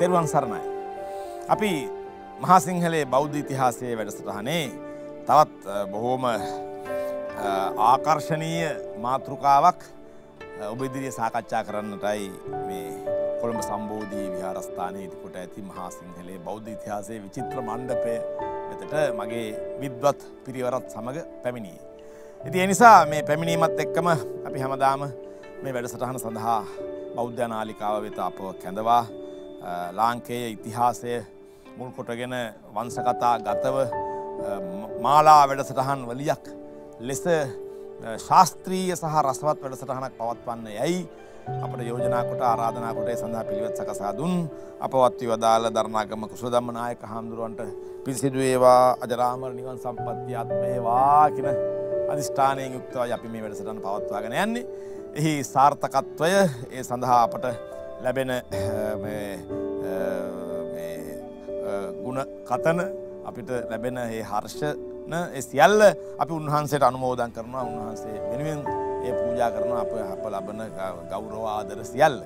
තෙරුවන් සරණයි. අපි මහාසිංහලේ බෞද්ධ ඉතිහාසයේ වැඩසටහනේ තවත් බොහෝම ආකර්ශණීය මාතෘකාවක් ඔබ ඉදිරියේ සාකච්ඡා කරන්නටයි මේ කොළඹ සම්බෝධී විහාරස්ථානයේ ඉදිකොට ඇති මහාසිංහලේ බෞද්ධ ඉතිහාසයේ විචිත්‍ර මණ්ඩපය වෙතට මගේ විද්වත් පිරිවරත් සමග පැමිණියේ. ඉතින් ඒ නිසා මේ පැමිණීමත් එක්කම අපි හැමදාම මේ වැඩසටහන සඳහා බෞද්ධ නාලිකාව වෙත අපව කැඳවා ලාංකේය ඉතිහාසය මුල් කොටගෙන වංසකතා ගතව මාලා වැඩසටහන් වලියක් ලෙස ශාස්ත්‍රීය සහ රස්වත් වැඩසටහනක් පවත්වන්න යැයි අපට යෝජනාකොට ආරාධනාකොටේ සඳහා පිළිවෙත් සකසා දුන් අපවත්ති වදාළ දරණාගම කුසු දම්මනායක හාමුදුරුවන්ට පිසිදුවේවා අජරාමර නිවන් සම්පත්තියත් වේවා කියෙන අධිෂ්ඨානයෙන් යුක්තව අපි මේ වැඩසටන පවත්වාගෙන යන්නේ එහි සාර්ථකත්වය ඒ සඳහා අපට ලැබෙන ගුණ කතන අපිට ලැබෙන ඒ හර්ෂණ සියල්ල අපි උන්වහන්සේට අනුමෝදන් කරනවා උන්වහන්සේ වෙනුවෙන් ඒ පූජා කරන අප අප ලබන ගෞරව ආදර සියල්ල.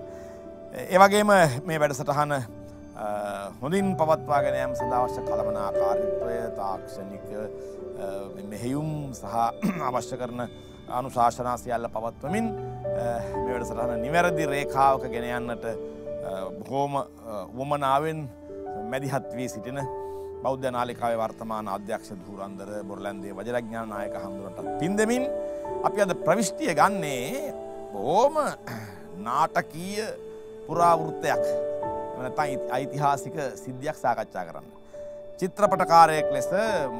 ඒවගේම මේ වැඩසටහන හොඳින් පවත්වාගෙන යම් සඳවශ්‍ය කළමනාකාරිත්වය තාක්ෂණික මෙහෙයුම් සහ අවශ්‍ය කරන අනුශාසනා සියල්ල පවත්වමින් මෙවැට සටහන නිවැරදි රේඛාවක ගෙන යන්නට බොහෝම උවමනාවෙන් මැදිහත් වී සිටින බෞද්ධ නාලිකාවේ වර්තමාන අධ්‍යක්ෂ ධූරන්දර බොරලන්දේ වජරඥාන නායක හඳුනට පින්දමින් අපි අද ප්‍රවිෂ්ටිය ගන්නේ බොහොම නාටකීය පුරාවෘත්තයක් නැත්නම් ඓතිහාසික සිද්ධියක් සාකච්ඡා කරන්න. චිත්‍රපටකාරයෙක් ලෙස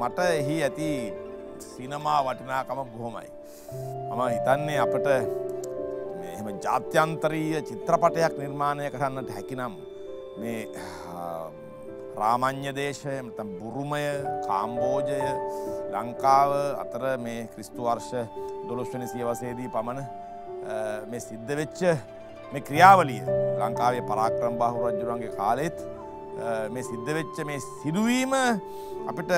මට එහි ඇති සිනමා වටිනාකම බොහොමයි. මම හිතන්නේ අපට එම ජාත්‍යන්තරීය චිත්‍රපටයක් නිර්මාණය කරන්නට හැකිනම් මේ රාමං්්‍ය දේශය බුරුමය කාම්බෝජය ලංකාව අතර මේ ක්‍රිස්තු වර්ෂ දොළොස්වනි සියවසේදී පමණ මේ සිද්ධ වෙච්ච මේ ක්‍රියාවලිය ලංකාවේ පරාක්‍රම් බාහු රජ්ජුරන්ගේ කාලෙත් මේ සිද්ධ වෙච්ච මේ සිදුවීම අපිට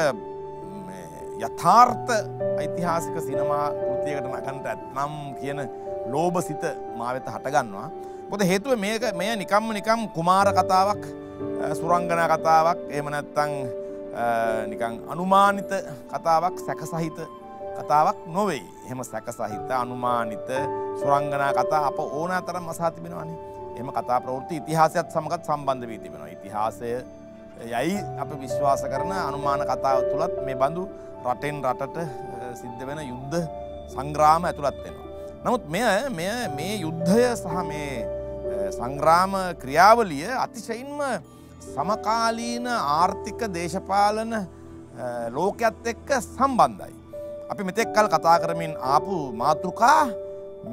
යථාර්ථ ඓතිහාසික සිනමා කෘතියකට නගන්ට ඇත්නම් කියන ලෝභ සිත මාවෙත හටගන්නවා. පොද හේතුව මේක මෙය නිකම්ම නිකම් කුමාර කතාවක් සුරංගන කතාවක් එම නැත්තං නිකං අනුමානිත කතාවක් සැකසහිත කතාවක් නොවෙයි එහෙම සැකසහිත අනුමානිත සුරංගනා කතා අප ඕන තරම් අසා තිබෙනවානේ එම කතා ප්‍රවෘත්ති ඉතිහාසයත් සමගත් සම්බන්ධ වී තිබෙනවා ඉතිහාසය යයි අප විශ්වාස කරන අනුමාන කතාව තුළත් මේ බඳු රටෙන් රටට සිද්ධ වෙන යුද්ධ සංග්‍රාම ඇතුළත් වෙනවා. නමුත් මෙය මෙය මේ යුද්ධය සහ මේ සංග්‍රාම ක්‍රියාවලිය අතිශයින්ම සමකාලීන ආර්ථික දේශපාලන ලෝකයක්ත් එක්ක සම්බන්ධයි. අපි මෙතෙක් කල් කතා කරමින් ආපු මාතෘකා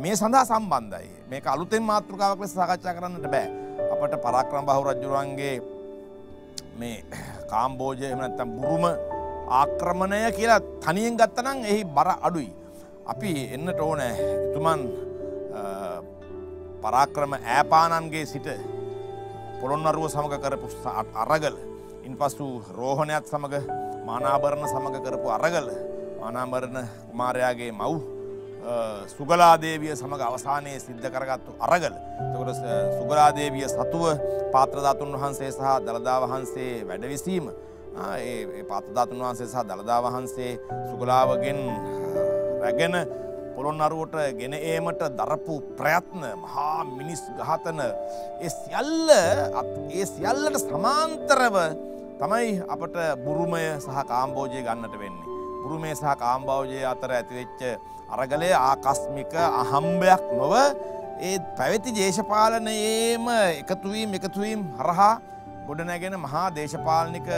මේ සඳහා සම්බන්ධයි. මේක අලුතෙන් මාතෘකාවක් ලෙස සාකච්ඡා කරන්නට බෑ. අපට පරාක්‍රම බහු රජුරන්ගේ මේ කාම්බෝජය එහෙම නැත්නම් බුරුම ආක්‍රමණය කියලා තනියෙන් ගත්තනම් එහි බර අඩුයි. අපි එන්නට ඕනෑ එතුමන් පරාක්‍රම ඈපානන්ගේ සිට පොළොන්නරුව සමඟ කරපු අරගල ඉන් පසු රෝහණයත් සමඟ මානාභරණ සමඟ කරපු අරගල මානාභරණ කුමාරයාගේ මව් සුගලාදේවිය සමඟ අවසානයේ සිද්ධ කරගත්තු අරගල තකට සුගලාදේවිය සතුව පාත්‍රධාතුන් වහන්සේ සහ දළදා වහන්සේ වැඩවිසීම ඒ පත්ධාතුන් වහන්සේ සහ දළදා වහන්සේ සුගලාවගෙන් රැගෙන පොළොන් අරුවට ගෙන ඒමට දරපු ප්‍රයත්න මහා මිනිස් ගාතන ඒ සියල්ල ඒ සියල්ලට සමාන්තරව තමයි අපට බුරුමය සහ කාම්බෝජය ගන්නට වෙන්නේ. බුරුමේ සහ කාම්බෝජය අතර ඇතිවෙච්ච අරගලය ආකස්මික අහම්බයක් නොව ඒ පැවැති දේශපාලනයේම එකතුවීම් එකතුවීම් හරහා ගොඩනැගෙන මහා දේශපාලනික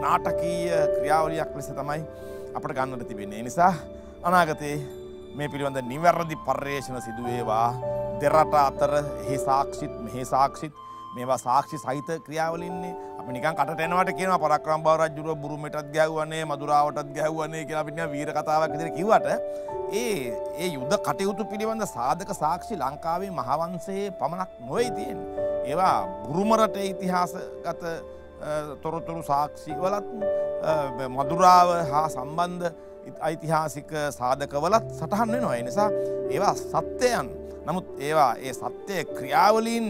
නාටකීය ක්‍රියාවලියක් ලෙස තමයි අපට ගන්නට තිබෙන්නේ. නිසා අනාගතයේ මේ පිළිබඳ නිවැරදි පර්යේෂණ සිදුවේවා දෙරට අතර එහි සාක්ෂිත් මෙහි සාක්ෂිත් මේවා සාක්ෂි සහිත ක්‍රියාවලින්නේ අපි නිකන් කටට යනවට කියනවා පරක්‍රම බාව රජුරුව බුරුමෙටත් ගැහුවනේ මදුරාවටත් ගැහුවනේ කියලා අපි නිකන් වීර කතාවක් විදිහට කිව්වට ඒ ඒ යුද කටයුතු පිළිබඳ සාධක සාක්ෂි ලංකාවේ මහවංශයේ පමණක් නොවේ තියෙන්නේ. ඒවා බුරුම රටේ ඉතිහාසගත තොරතුරු සාක්ෂිවලත් මදුරාව හා සම්බන්ධ ඓතිහාසික සාධකවලත් සටහන් වෙන නොයි නිසා ඒවා සත්‍යයන් නමුත් ඒවා ඒ සත්‍යය ක්‍රියාවලින්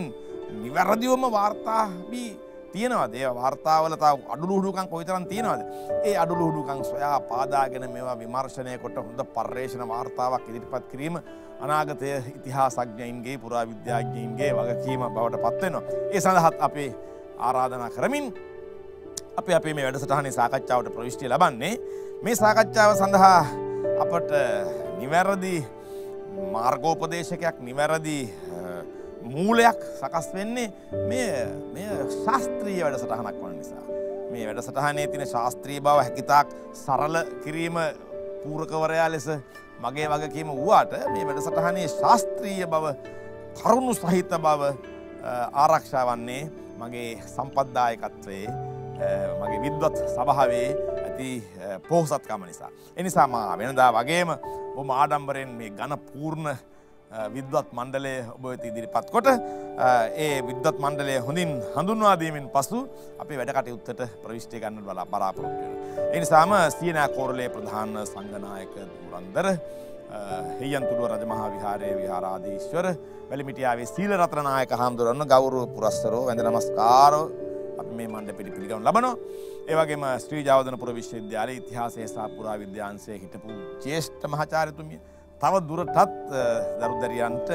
නිවැරදිවම වාර්තාබී තියෙනවද ඒ වාර්තාවල තාව අඩුලුහුඩුකන් කොයිතරම් තියෙනවද ඒ අඩුලුහුඩුකන් සොයා පාදාගෙන මේවා විමර්ශනය කොට හොඳ පර්යේෂණ වාර්තාවක් ඉදිරිපත් කිරීම අනාගතය ඉතිහාසඥයින්ගේ පුරාවිද්‍යාඥයින්ගේ වගකීම බවට පත්වෙනවා ඒ සඳහත් අපේ ආරාධනා කරමින් අපි අපේ මේ වැඩසටහනේ සාකච්ඡාවට ප්‍රවිෂ්ටි ලබන්නේ මේ සාකච්ඡාව සඳහා අපට නිවැරදි මාර්ගෝපදේශකයක් නිවැරදි මූලයක් සකස් වෙන්නේ මේ මේ ශාස්ත්‍රීය වැඩසටහනක් වන නිසා මේ වැඩසටහනේ තියෙන ශාස්ත්‍රීය බව හැකිතාක් සරල කිරීම පූරකවරයා ලෙස මගේ වගකීම වූාට මේ වැඩසටහනේ ශාස්ත්‍රීය බව කරුණු සහිත බව ආරක්ෂා වන්නේ මගේ සම්පද්දායකත්වයේ මගේ විද්වත් සභාවේ ඇති පෝසත්කම නිසා. එනිසා මා වෙනදා වගේම බොම ආඩම්බරයෙන් මේ ගණ පූර්ණ විද්වත් මණ්ඩලය ඔබ වෙත ඉදිරිපත් කොට ඒ විද්වත් මණ්ඩලය හොඳින් හඳුන්වාදීමෙන් පසු අපි වැඩකටයුත්තට ප්‍රවිශ්ටය ගන්න බලා බලාපොරොත්තු වෙනවා. ඒ නිසාම සියනා කෝරළේ ප්‍රධාන සංඝනායක දුරන්දර හෙයන්තුළුව රජමහා විහාරයේ විහාරාධීශ්වර වැලිමිටියාවේ සීලරත්නනායක හාමුදුරන් ගෞරව පුරස්තරෝ වැඳ නමස්කාරෝ අපි මේ මණ්ඩ පිළි පිළිගනු ලබනවා. ඒවගේම ශ්‍රී ජාවදනපුර විශ්වවිද්‍යාලයේ ඉතිහාසය සහ පුරාවිද්‍යාංශයේ හිටපු ජ්‍යෙෂ්ඨ මහාචාර්යතුමිය තව දුරටත් දරුදරියන්ට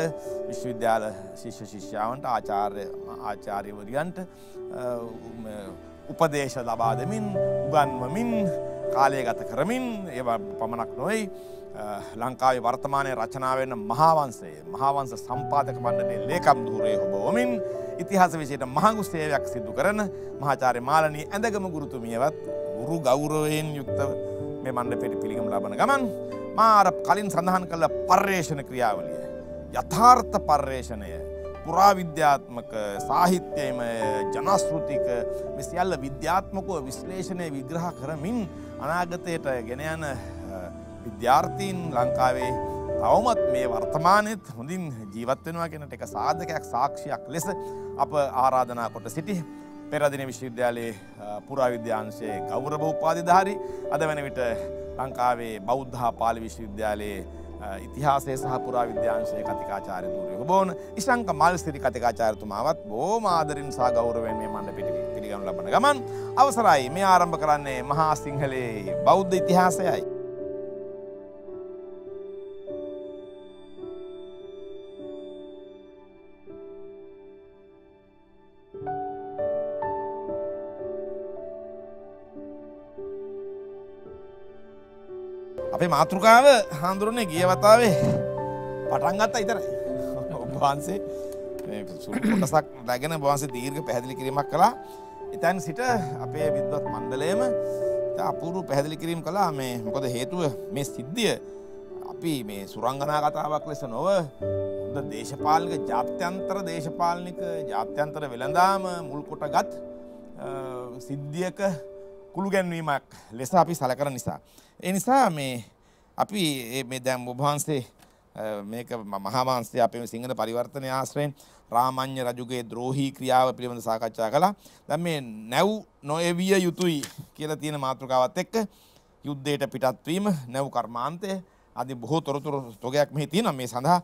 විශ්වවිද්‍යාල ශිෂ්‍ය ශිෂ්‍යාවන්ට ආචාර්ය ආචාර්යවරියන්ට උපදේශ ලබා දෙමින් උගන්වමින් කාලය ගත කරමින් ඒ පමණක් නොයි ලංකාවේ වර්තමානය රචනාවෙන්න මහාවන්සේ මහාවන්ස සම්පාධක වන්නනේ ලේකම් දූරේ හොබෝමින් ඉතිහාස විශයට මහගු සේවයක් සිදු කරන මහාචාරය මාලනී ඇඳගම ගුරුතුමියවත් ගුරු ගෞරවයෙන් යුක්ත මේ මණ්ඩ පෙටි පිළිගම් ලබන ගමන් මාර කලින් සඳහන් කළ පර්යේෂණ ක්‍රියාවලිය. යථාර්ථ පර්යේෂණය පුරාවිද්‍යාත්මක සාහිත්‍යයම ජනස්ෘතික මෙසිියල්ල විද්‍යාත්මකව විශ්ලේෂණය විග්‍රහ කරමින් අනාගතයට ගෙන යන විද්‍යාර්ථීන් ලංකාවේ තවමත් මේ වර්තමානයත් හොඳින් ජීවත්වෙනවා කෙනට එක සාධකයක් සාක්ෂයක් ලෙස අප ආරාධනා කොට සිටි පෙරදින විශ්වවිද්‍යාලයේ පුරාවිද්‍යාංශයේ ගෞරභ උපාධිධාරි අද වන විට ලංකාවේ බෞද්ධහා පාලි විශ්වවිද්‍යාලයේ ඉතිහාසේ සහ පුරා විද්‍යාංශය කතිකාචාර දූරය හොබෝන ඉශංක මල් සිරි කතිකාචාරතුමාවත් බෝ මාදරින් සා ගෞරවෙන් මේ මණ්ඩ පිටි පිළිගනු ලබන ගමන් අවසරයි මේ ආරම්භ කරන්නේ මහා සිංහලයේ බෞද්ධ ඉතිහාසයයි. අපේ මාතෘකාව හාමුදුරනේ ගිය වතාවේ පටන් ගත්තා ඉතරයි. ඔබ වහන්සේ සුළු කොටසක් රැගෙන ඔබ වහන්සේ දීර්ඝ පැහැදිලි කිරීමක් කළා. එතැන් සිට අපේ විද්වත් මණ්ඩලයම අපූරු පැහැදිලි කිරීම් කළා මේ මොකද හේතුව මේ සිද්ධිය අපි මේ සුරංගනා කතාවක් ලෙස නොව හොඳ දේශපාලනික ජාත්‍යන්තර දේශපාලනික ජාත්‍යන්තර වෙළඳාම මුල් කොටගත් සිද්ධියක පිළිගැන්වීමක් ලෙස අපි සලකන නිසා. ඒ නිසා මේ අපි මේ දැන් ඔබ වහන්සේ මේක මහා වහන්සේ අපේ සිංහල පරිවර්තනය ආශ්‍රයෙන් රාමඤ්ඤ රජුගේ ද්‍රෝහී ක්‍රියාව පිළිබඳ සාකච්ඡා කළා. දැන් මේ නැව් නොඑවිය යුතුයි කියලා තියෙන මාතෘකාවත් එක්ක යුද්ධයට පිටත් වීම නැව් කර්මාන්තය আদি බොහෝ තොරතුරු තොගයක් මෙහි තියෙනවා. මේ සඳහා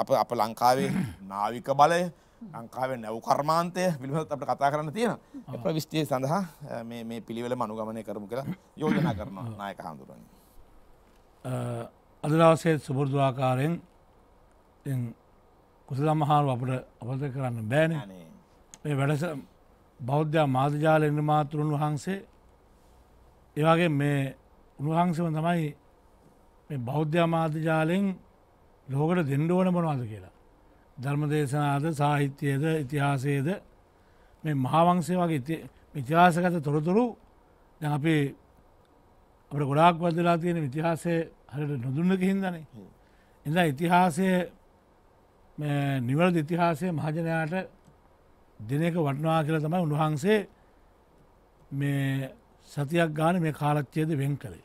අප අප ලංකාවේ නාවික බලය ලංකාවෙන් නැව් කර්මාන්තය පිළිබඳ අපට කතා කරන්න තියෙන ප්‍රවිෂ්ටිය සඳහා මේ පිළිවෙල මනුගමනය කරමු කියලා යෝජනා කරනවා නායක හාමුදුරුවන්. අද දවසේ සුබුරුදු ආකාරයෙන් කුසල මහාරු අපට අපත කරන්න බෑන මේ වැඩස බෞද්ධ මාධජාල එන්න මාතෘන් වහන්සේ ඒවාගේ මේ උණවහන්සම තමයි බෞද්ධ මාධ්‍යජාලෙන් ලෝකට දෙන්නඩුවන මොනවාද කියලා ධර්මදේශනාද සාහිත්‍යයද ඉතිහාසයේද මේ මහාවංසේ වගේ ඉතිහාසගත තොරතුරු දැන් අපි අපට ගොඩාක් වදලා තියෙන ඉතිහාසය හට නොදුන්නක හින්දනේ එඳ ඉතිහාසය නිවලද ඉතිහාසය මහජනයාට දෙන එක වටනවා කියලා තමයි උන්වහන්සේ මේ සතියක් ගාන මේ කාලච්චයද වෙන් කළේ.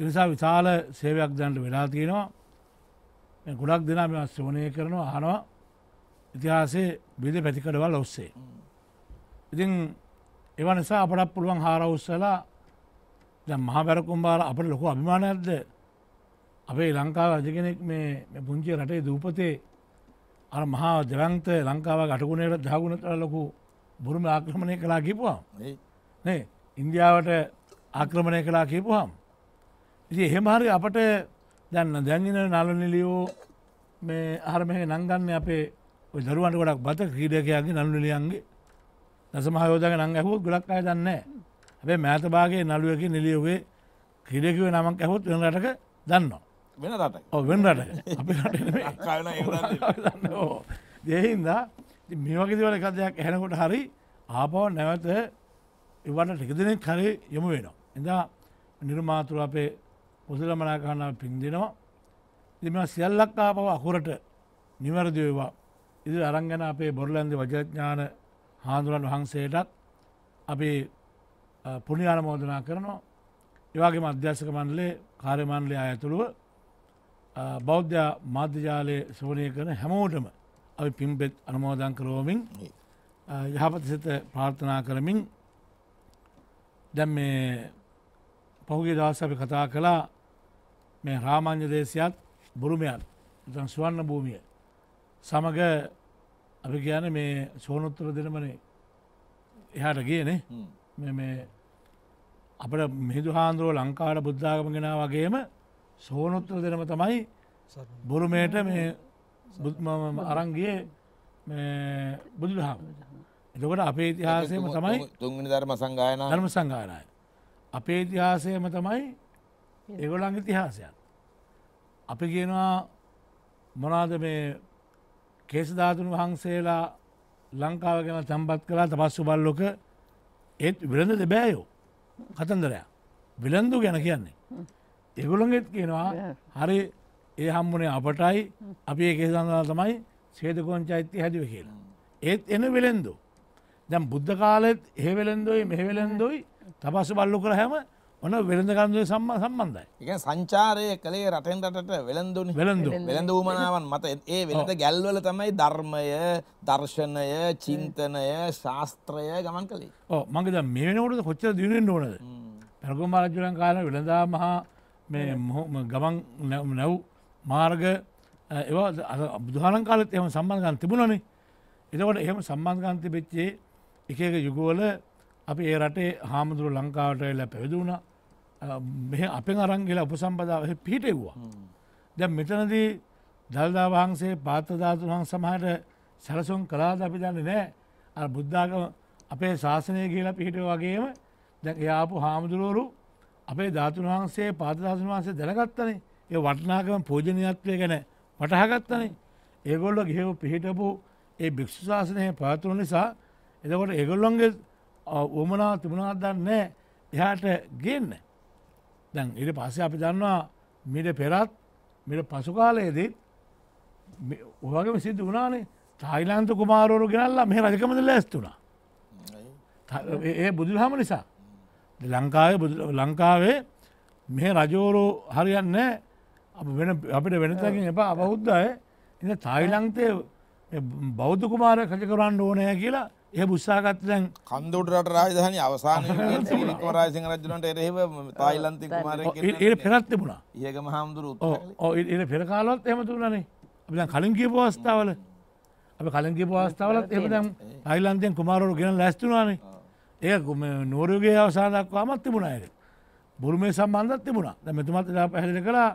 එනිසා විශාල සේවයක් දන්ට වෙලා තියෙනවා ගොඩක් දෙනා මෙ ශ්‍රෝණය කරනවා අහනවා ඉතිහාසේ බිද පැතිකඩවල් ඔස්සේ. ඉතින් එව නිසා අපටත් පුළුවන් හාරවස්සලා දැ මහා පැරකුම්බාල අපට ලොකු අභිමානයක්ද අපේ ලංකාව රජගෙනෙක් මේ පුංචි රටේ දූපතේ අර මහා දෙවන්ත ලංකාව ගටකුණයට දහගුණට ලොකු බුරුම ආක්‍රමණය කලා කිපුවා නේ ඉන්දියාවට ආක්‍රමණය කලා කිපුහම් ඉති එහෙමහරි අපට දැන්න දැන්ගෙන නලනිලියෝ මේ අහරමහ නංගන්න අපේ දරුවන්ට ගොඩක් බත ක්‍රීඩකයාගේ නලුනිලියන්ගේ දසමහයෝදක නං ඇහෝ ගොඩක් අය දන්න ඇබේ මෑතභාගේ නළුවක නිලියෝගේ ක්‍රීඩකිව නමක් ඇහොත් වෙන රටක දන්නවා. වෙන රට වෙන රට අප දෙහින්දා මේවකිදවල කදයක් හැනකොට හරි ආපව නැවත එවට ටිකදනෙක් හරි යොමු වෙනවා. එදා නිර්මාතුර අපේ කුසලමනාකානාව පින් දෙනවා දෙම සියල්ලක් ආපව අකුරට නිවැරදිවවා ඉදි අරංගන අපේ බොරලන්ද වජඥාන හාන්දුරන් වහන්සේටත් අපේ පුුණියාන මෝදනා කරනවා ඒවාගේ අධ්‍යශක මන්ලේ කාර්යමන්ලේ අයතුළුව බෞද්ධ මාධ්‍යජාලය සෝනය කරන හැමෝටම අපි පිම්පෙත් අනුමෝදන් කරෝමින් යහපත සිත ප්‍රාර්ථනා කරමින් දැම් මේ පහුගේ දවස් අපි කතා කලා මේ රාමාන්්‍ය දේශයත් බුරුමයන් සුවන්න භූමිය සමඟ අපි කියන මේ සෝනුත්තර දෙනමනේ එහාට ගියනේ අපට මිහිදු හාන්දුරුව ලංකාට බුද්ධාගම ගෙන වගේම සෝනුත්තර දෙනම තමයි බොරුමයට මේ බුත්මම අරංගිය බුදුදහම එතකොට අපේ ඉතිහාසයම තමයි තුන්ගනි ධර්ම සංගායන ධර්ම සංගායනය අපේ ඉතිහාසයම තමයි ඒගොලන් ඉතිහාසයක්. අපි කියනවා මොනාද මේ කේසධාතුන් වහන්සේලා ලංකාව ගැන තැම්පත් කලා තපස්සු බල්ලොක ඒත් විලඳ දෙබෑයෝ කතන්දරයා විලන්දු ගැන කියන්නේ. එගුළගෙත් කියනවා හරි ඒ හම්බුණේ අපටයි අපි ඒ කේසඳලා තමයි සේදකෝංචෛත්‍ය හැදුව කියලා. ඒත් එන වෙලෙන්දු. දැම් බුද්ධ කාලෙත් ඒ වෙලෙන්දොයි මෙහෙවෙලෙන්දොයි තපස්සු බල්ලු කර හැම ඔන වෙළඳ කන්දුවේ සම්මා සම්බන්ධයි. ඒ සංචාරය කළේ රටෙන් රටට වෙළඳුනි වෙළඳු වෙළඳ වූමනාවන් මත ඒ වෙළඳ ගැල්වල තමයි ධර්මය, දර්ශනය, චින්තනය, ශාස්ත්‍රය ගමන් කළේ. ඔව් මගේ දැන් මේ වෙනකොට කොච්චර දිනු වෙන්න ඕනද? පෙරගම රජුලන් කාලේ වෙළඳා මහා මේ ගමන් නැව් මාර්ග ඒවා බුදුහාරන් කාලෙත් එහෙම සම්බන්ධකම් තිබුණනේ. එතකොට එහෙම සම්බන්ධකම් තිබෙච්චේ එක එක යුගවල අපි ඒ රටේ හාමුදුරුවෝ ලංකාවට එලා පැවිදි වුණා. මෙ අපෙන් අරංගල උපසම්පදාව පිහිටෙව්වා. දැ මෙතනදී දල්දා වහන්සේ පාත්‍රධාතුන් වහන් සමහට සැලසුම් කලාද අපි දන්න නෑ අ බුද්ධාගම අපේ ශාසනය කියලා පිහිට වගේම දැ එයාපු හාමුදුරුවරු අපේ ධාතුන් වහන්සේ පාතධාතුන් වහන්සේ දැනගත්තනේ ඒ වටනාකම පෝජනයත්වය ගැන වටහගත්තනේ ඒගොල්ල ගෙව පිහිටපු ඒ භික්ෂු ශාසනය පාතුරු නිසා එදකොට ඒගොල්ලොන්ගේ උමනා තිබුණාදන්නෑ එයාට ගන්න දැන් ඉට පස්සේ අපි දන්නවා මිට පෙරත් මිට පසු කාලයේදී ඔහගේම සිද්ධ වනානේ තායිලාන්ත කුමාරෝරු ගෙනල්ලා මේ රජකමද ලැස්තුනා ඒ බුදුහම නිසා ලංකාවේ ලංකාවේ මේ රජෝරු හරියන්න වෙන අපිට වෙනතකින් එපා අවබෞද්ධය ඉ තායිලංතය බෞද්ධ කුමාර කජකරන්න ඕනය කියලා එය බුස්සාගත් දැන් කන්දුටරට රාජධානය අවසාන රාසිංහ රජනට එරෙහිව තායිලන්ති ඒ පෙරත් තිබුණා ඒක මහාමුදුරු ඒ පෙරකාලොත් එම තුරනේ අපි කලින් කියපු අවස්ථාවල අප කලින් කියපු අවස්ථාවලත් එම දැම් තායිලන්තයෙන් කුමාරරු ගෙන ලැස්තුනානේ ඒක නෝරුගේ අවසාදක්වාමත් තිබුණායට බුරුමේ සම්බන්ධත් තිබුණා ද මෙතුමත් ලා පැහැදිලි කළා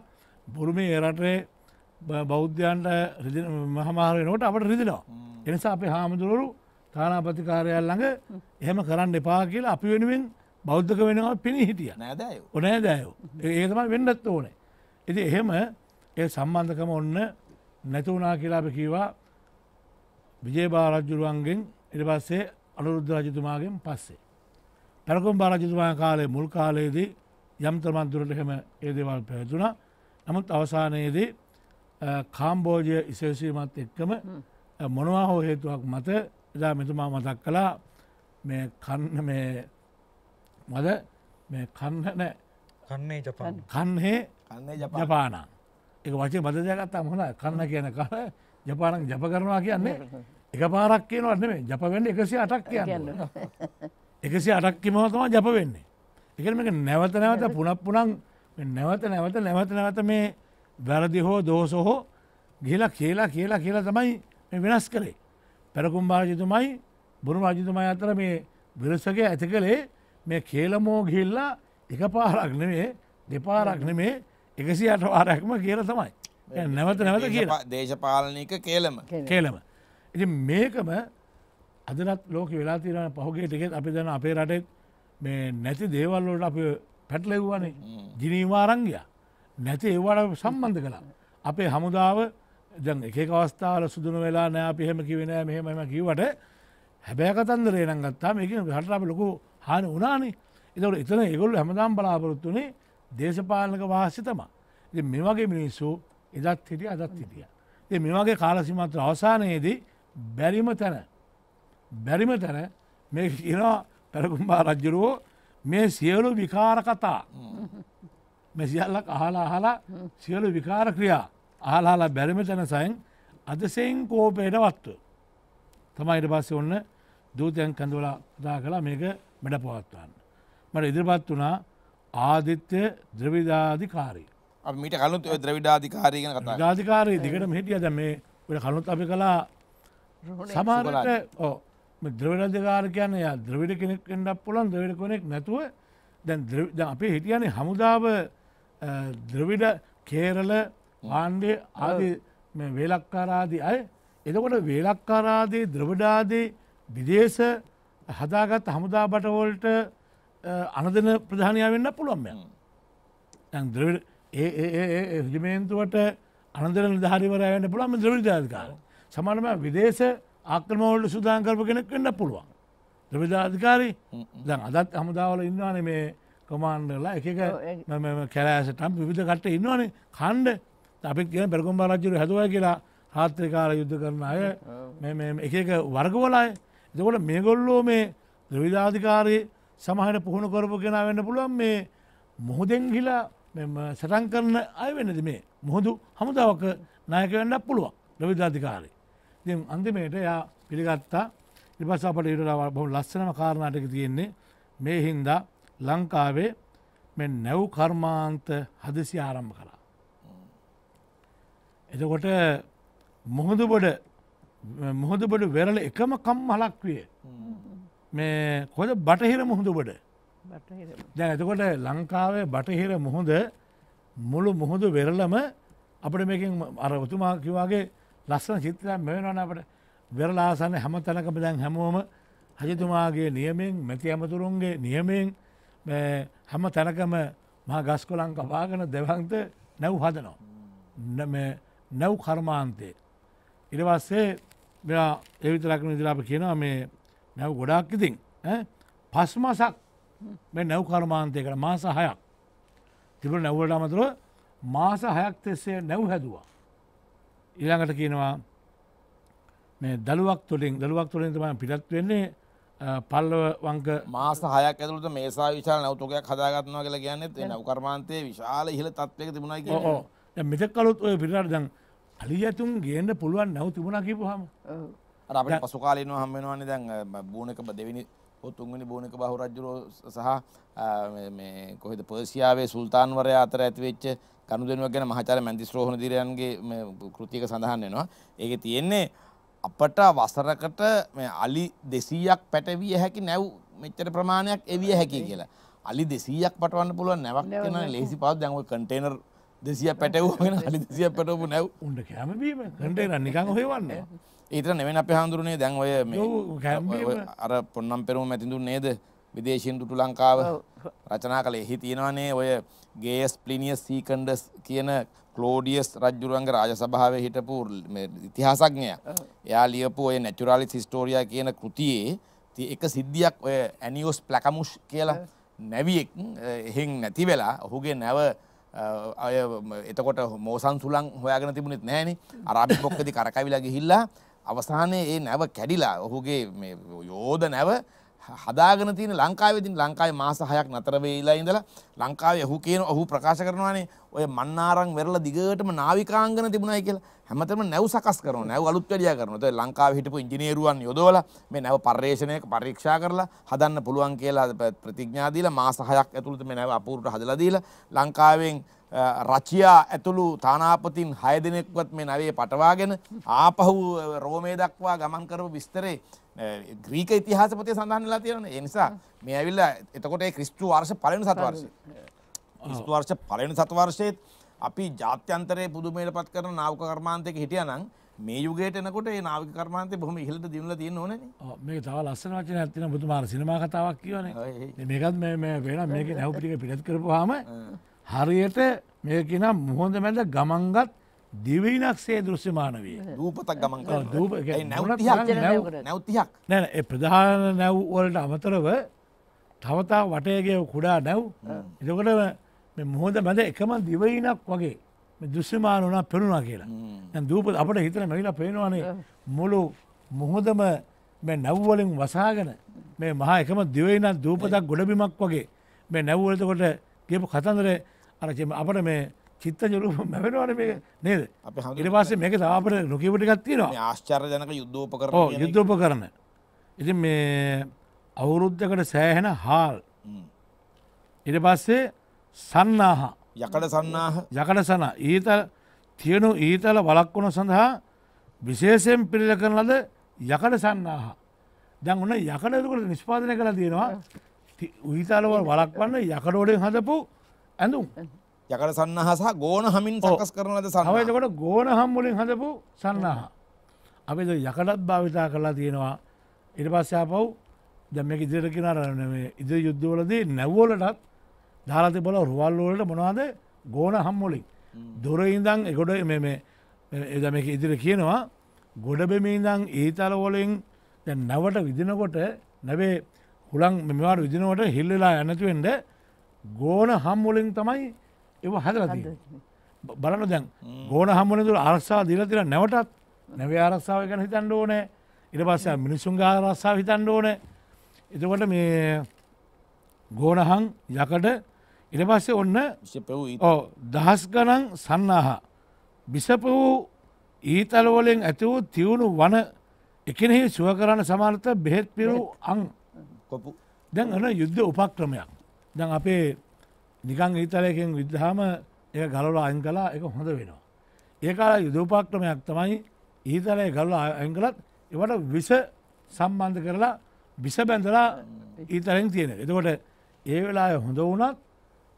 බුරුමේ ඒරටේ බෞද්ධයන්ට මහමාරය නොට අපට රිදිනවා එනිසා අපේ හාමුදුරුවරු තානාපති කාරයල් ළඟ එහෙම කරන්න එපා කියලා අපි වෙනුවෙන් බෞද්ධක වෙනවා පිණි හිටිය නෑදෑය ඕනෑ දෑයෝ ඒතම වෙන්නත් ඕනේ. ඉති එහෙම ඒ සම්බන්ධකම ඔන්න නැතිවනා කියලාප කීවා විජේ බාරජ්ජුරුවන්ගෙන් ඉට පස්සේ අනුරුද්ධ රජතුමාගෙන් පස්සේ. පැරකුම් බාරජතුමා කාලේ මුල් කාලයේදී යම්තරමන්තුරට හෙම ඒ දේවල් පැතුනා නමුත් අවසානයේදී කාම්බෝජය ඉසේසීමත් එක්කම මොනවා හෝ හේතුවක් මත එදා මෙතුමා මතක් කළා මේ කන්න මේ මද මේ කන්නන කන්නේ ජපන් කන්හේ ජපානං එක වචේ බදදයකත්තා හොඳ කන්න කියන කර ජපානක් ජප කරනවා කියන්නේ එක පාරක් කියනවට නෙමේ ජපවෙන්න එකසි අටක් කියන්න එකසි අටක්කිමව තම ජප වෙන්නේ එක මේ නැවත නැවත පුනක් පුනං නැවත නැවත නැවත නැවත මේ වැරදි හෝ දෝස හෝ ගිලා කියලා කියලා කියලා තමයි වෙනස් කරේ පැරකුම් භාජතුමයි බුරු රජතුමයි අතර මේ විරසක ඇති කළේ මේ කේලමෝ ගිල්ලා එක පාරක් නෙමේ දෙපාරක් නෙමේ එකසි අට වාරයක්ම කියල තමයි. නැවත නැවත කිය දේශපාලනික කේලම කේලම. ඉති මේකම අදනත් ලෝක වෙලා තිරන පහුගේ ටිකෙත් අපි දන අපේ රටෙත් මේ නැති දේවල්ලට අප පැටලෙව්වනේ ජිනීවාරංගයා නැති ඒවාට සම්බන්ධ කළා. අපේ හමුදාව දැන් එක අවස්ථාවල සුදුන වෙලා නෑ පිහෙම කිවෙන මෙහෙමම කිවට හැබැ කතන්දරේ නම් ගත්තාම එක හටරප ලොකු හාන උනානේ එතවට එතන ඒගොල්ල හැමදාම් බලාපොරොත්තුනේ දේශපාලනක වාසි තමා. ඉ මෙවගේ මිනිස්සු එදත් හිටිය අදත් හිටිය. ඒ මෙවගේ කාලසිමත්‍ර අවසානයේදී බැරිම තැන බැරිම තැන මේ කියනවා පැරකුම්බා රජ්ජුරුවෝ මේ සියලු විකාර කතා මෙසිියල්ලක් අහලා අහලා සියලු විකාර ක්‍රියා ආලාලා බැරිම තැන සයින් අදසයෙන් කෝපයට වත්තු. තමයිට පස්ස ඔන්න දූතයන් කඳුලා දා කලා මේක මැඩ පවත්වන්න. මට ඉදිරිපත් වනා ආධිත්‍ය ද්‍රවිධාධිකාරී. මිට කලුත් ද්‍රවිඩාධිකාරී ධාධිකාරය දිගට හිටිය ද මේ ට කලුත් අපි කලා සමාරට ද්‍රවිඩධකාර කියන්න ය ද්‍රවිඩ කෙනෙක්ෙන්ටක් පුලන් ද්‍රවිඩ කොනෙක් නැතුව දැන් අපි හිටියනේ හමුදාව ද්‍රවිඩ කේරල ආණ්ඩය ආදි වේලක්කාරාදී අය එතකොට වේලක්කාරාදී ද්‍රවඩාදී විදේශ හදාගත් හමුදා බටවොල්ට අනදන ප්‍රධානයා වෙන්න පුළුවන්ය. ද්‍රවි ඒ හජමේන්තුවට අනදර නිධාරිවරයන්න පුළුවම ද්‍රවිධාධකාර සමනම විදේශ ආක්‍රමෝල්ට සුදාන් කරප කෙනෙක් වෙන්න පුළුවන්. ද්‍රවිධාධිකාරි දැන් අදත් හමුදාවල ඉන්නවාන මේ කොමාන්ඩලා එක කැලෑසටම් විධ කට ඉන්නවානේ කණ්ඩ අපි කියන පෙරකුම්බා රජුර හැදවා කියලා හාත්‍රකාර යුද්ධ කරන අය එක එක වර්ගවලයි එතකොට මේගොල්ලෝ මේ ද්‍රවිධාධිකාරයේ සමහට පුහුණු කරපු කෙනා වෙන්න පුළුවන් මේ මුහුදෙන් හිලා සටන් කරන අය වෙනද මේ මුහුදු හමුදාවක නායක වෙන්නක් පුළුවන් ද්‍රවිධාධිකාරය ති අන්තිමයට යා පිළිගත්තා ඉපස අපට ඉටලා බොහු ලස්සනම කාරණාටක තියෙන්නේ මේ හින්දා ලංකාවේ මෙ නැව් කර්මාන්ත හදසි ආරම්භ කලා එතකොට මුහුදුබොඩ මුහුදුබොඩ වෙරල එකම කම් මලක් විය මේ කොද බටහිර මුහුදුබොඩ දැ එතකොට ලංකාවේ බටහිර මුහුද මුළු මුහුදු වෙරලම අපට මේකින් අර උතුමාකිවාගේ ලස්සන චිත්‍රයක් මෙවෙනවන අපට වෙරලාසන්න හැම තැනකම දැන් හැමෝම හජතුමාගේ නියමෙන් මැති ඇමතුරුන්ගේ නියමෙන් හැම තැනකම මහ ගස්කොලං කපාගෙන දෙවන්ත නැව් හදනවා. නැව් කර්මාන්තේ. ඉරවස්සේ මෙයා එවිතරක්න විදිලාප කියනවා මේ නැව් ගොඩක් ඉතින් පස් මසක් මේ නැව් කර්මාන්තයකට මාස හයක් තිබුණ නැව්වලට අමතුර මාස හයක් තෙස්සේ නැව් හැදවා. ඉළඟට කියනවා මේ දළුවක් තුළින් දළුවක් තුළින් තමයි පිටත් වෙන්නේ පල්ලව වංක මාස හයක් ඇතුළට මේසා විශාල නැවතුකයක් හදාගත්නවා කියලා කියන්නේ නැව් කර්මාන්තයේ විශාල ඉහළ තත්ත්වයක තිබුණා කියලා. මෙතකලොත් ඔය පිරිට දන් අලියතුන් ගේන්න පුළුවන් නැව තිබුණා කිපු හම අපට පසුකාලන හම්බෙනවාන දැන් බූනක දෙවිනි තුන්ගනි බූනක බහු රජ්ජුරෝ සහ කොහෙද පර්සියාවේ සුල්තාන්වරය අතර ඇතිවෙච්ච කණු දෙනුව ගැන මහචර මැන්තිස් රෝහණ දිරයන්ගේ කෘතික සඳහන්නවා ඒක තියෙන්නේ අපට වසරකට අලි දෙසීයක් පැටවිය හැකි නැව් මෙච්චර ප්‍රමාණයක් එවිය හැකි කියලා. අලි දෙසීයක් පටවන්න පුළුවන් නැවක් කෙන ලේසි පාත් දැන්ව කටේනර් දෙසිය පැටවූගෙන හලි දෙසිය පැටවපු නැව් උන්ට කෑමබීම හට නිකං හේවන්න ඒතර නෙවෙන අප හාමුදුරනේ දැන් ඔය අර පොන්නම් පෙරුම ඇතිඳු නේද විදේශීන් ටුටු ලංකාව රචනා කළේ එහි තියෙනවානේ ඔය ගේස් ප්ලිනිියස් සීකන්ඩස් කියන ලෝඩියස් රජ්ජුරන්ග රාජ සභාව හිටපු ඉතිහාසක්ඥය එයා ලියපු ඔය නැචුරාලි සිස්ටෝරිය කියන කෘතියේ ති එක සිද්ධියක් ඔය ඇනිියෝස් ප්ලකමුෂ් කියලා නැවියෙක් එහෙන් නැති වෙලා ඔහුගේ නැව අය එතකොට මෝසන් සුලන් හොයාගෙන තිබුණෙත් නෑනේ අරාබි පොක්කති කරකවිලා ගිහිල්ලා අවසානයේ ඒ නැව කැඩිලා ඔහුගේ යෝධ නැව හදාගෙන තියෙන ලංකාවේදී ලංකාවේ මාස 6ක් නතර වෙයිලා ඉඳලා ලංකාවේ ඔහු කියන ඔහු ප්‍රකාශ කරනවානේ ඔය මන්නාරම් වෙරළ දිගටම නාවිකාංගන තිබුණයි කියලා හැමතැනම නැව් සකස් කරනවා නැව් අලුත් වැඩියා කරනවා. ඒතකොට ලංකාවේ හිටපු ඉංජිනේරුවන් යොදවලා මේ නැව පර්යේෂණයක පරීක්ෂා කරලා හදන්න පුළුවන් කියලා ප්‍රතිඥා දීලා මාස 6ක් ඇතුළත මේ නැව අපූර්වට හදලා දීලා ලංකාවෙන් රචියා ඇතුළු තානාපතින් හය දෙනෙක්වත් මේ නැවේ පටවාගෙන ආපහු රෝමේ දක්වා ගමන් කරපු විස්තරේ ග්‍රීක ඉතිහාස පොතේ සඳහන්ලා තියෙන එනිසා මේ ඇවිල්ල එතකොට ක්‍රිස්තු වර්ෂ පලන සත්වර්ෂ ස්තුවර්ෂ පලන සත්වර්ෂයත් අපි ජාත්‍යන්තරය පුදුමයට පත් කරන නාවක කර්මාන්තයක හිටිය නම් මේ යුගයට එනකොට ඒ නාවික කර්මාන්තය බොහොම ඉහළට දිනලා තියෙන ඕනේ මේක තව ලස්සන වචනයක් තියෙනවා බුදුමාර සිනමා කතාවක් කියවනේ මේකත් මේ මේ වෙන මේකේ නැවුපිටික පිටත් කරපුවාම හරියට මේක කියන මුහොඳ මැද ගමන්ගත් දිවීනක්සේ දෘශ්‍යමාන වේ දූපතක් ගමන් නැවතියක් නැන ප්‍රධාන නැව්වලට අමතරව තවතා වටයගේ කුඩා නැව් එතකට මුහොද මැද එකම දිවයිනක් වගේ දෘශ්‍යමාන වනා පෙනුනා කියලා දූප අපට හිතන මැහිලා පේනවානේ මුළු මුහොදම මේ නැව්වලින් වසාගෙන මේ මහා එකම දිවයිනක් දූපතක් ගොඩබිමක් වගේ මේ නැව්වලතකොට ගේපු කතන්දර අරචම අපට මේ චිත්ත ජුරු මැවෙනවාන මේ නේද අප ඉරිවාස මේක තාපට නොකවට ගත්තිනවා ආශ්චර්ජනක යුද්ධෝප කර යුද්ධෝප කරන ඉති මේ අවුරුද්ධකට සෑහෙන හාල් ඉට පස්සේ සන්නාහ යකඩ සන්නාහ යකඩ සන ඊතල් තියනු ඊතල වලක්වුණු සඳහා විශේෂයෙන් පිරිල කරන ලද යකඩ සන්නාහ දැන් උන්න යකඩදුකට නිෂ්පාදනය කළ තියෙනවා ඊතාලවල් වලක්වන්න යකඩෝඩෙන් හදපු ඇඳුම්. යකඩ සන්නහ සහ ගෝන හමින් සකස් කරන ලද සහයකොට ගෝන හම් මුලින් හඳපු සන්නහ. අපි යකඩත් භාවිතා කරලා තියෙනවා ඉට පස්සාපව් දැම ඉදිර කෙනරන ඉදිරි යුද්ධවලදී නැව්වලටත් ධාරති බල රුවල්ලෝලට මොනවාද ගෝන හම්මොලින්. දොරඉදං එකොඩ එදම ඉදිර කියනවා ගොඩබෙමීදං ඒතලවොලින් නැවට විදිනකොට නැවේ හුළන් මෙමවාට විදිනවට හිල්ලලා ඇනැතිවෙන්ට ගෝන හම්මුලින් තමයි එව හදලති බලන දැන් ගෝන හමුවනතුර අරක්සා දිලතිර නැවටත් නැව ආරක්සාාව ගැන හිතන්න ඕනෑ ඉට පස්ස මිනිසුන් ආරක්සා හිතන්න ඕන එතකොට මේ ගෝනහං යකට ඉට පස්සේ ඔන්න දහස් ගනන් සන්නාහා බිසප වූ ඊතලවලෙන් ඇති වූ තිවුණු වන එකනෙහි සුව කරන්න සමාර්ථ බෙහෙත් පිරු අං කොපු දැන් එන යුද්ධ උපක්‍රමයක් දැන් අපේ නිකං ඊතලයකෙන් විද්ධහම ඒ ගලල අයින් කලා එක හොඳ වෙනවා. ඒකාල යුදෝපාක්‍රමයක් තමයි ඊතලය ගල්ල අයිංකලත් එවට විස සම්බන්ධ කරලා බිස බැඳලා ඊතරෙන් තියෙන. එතකොට ඒ වෙලා හොඳ වුනත්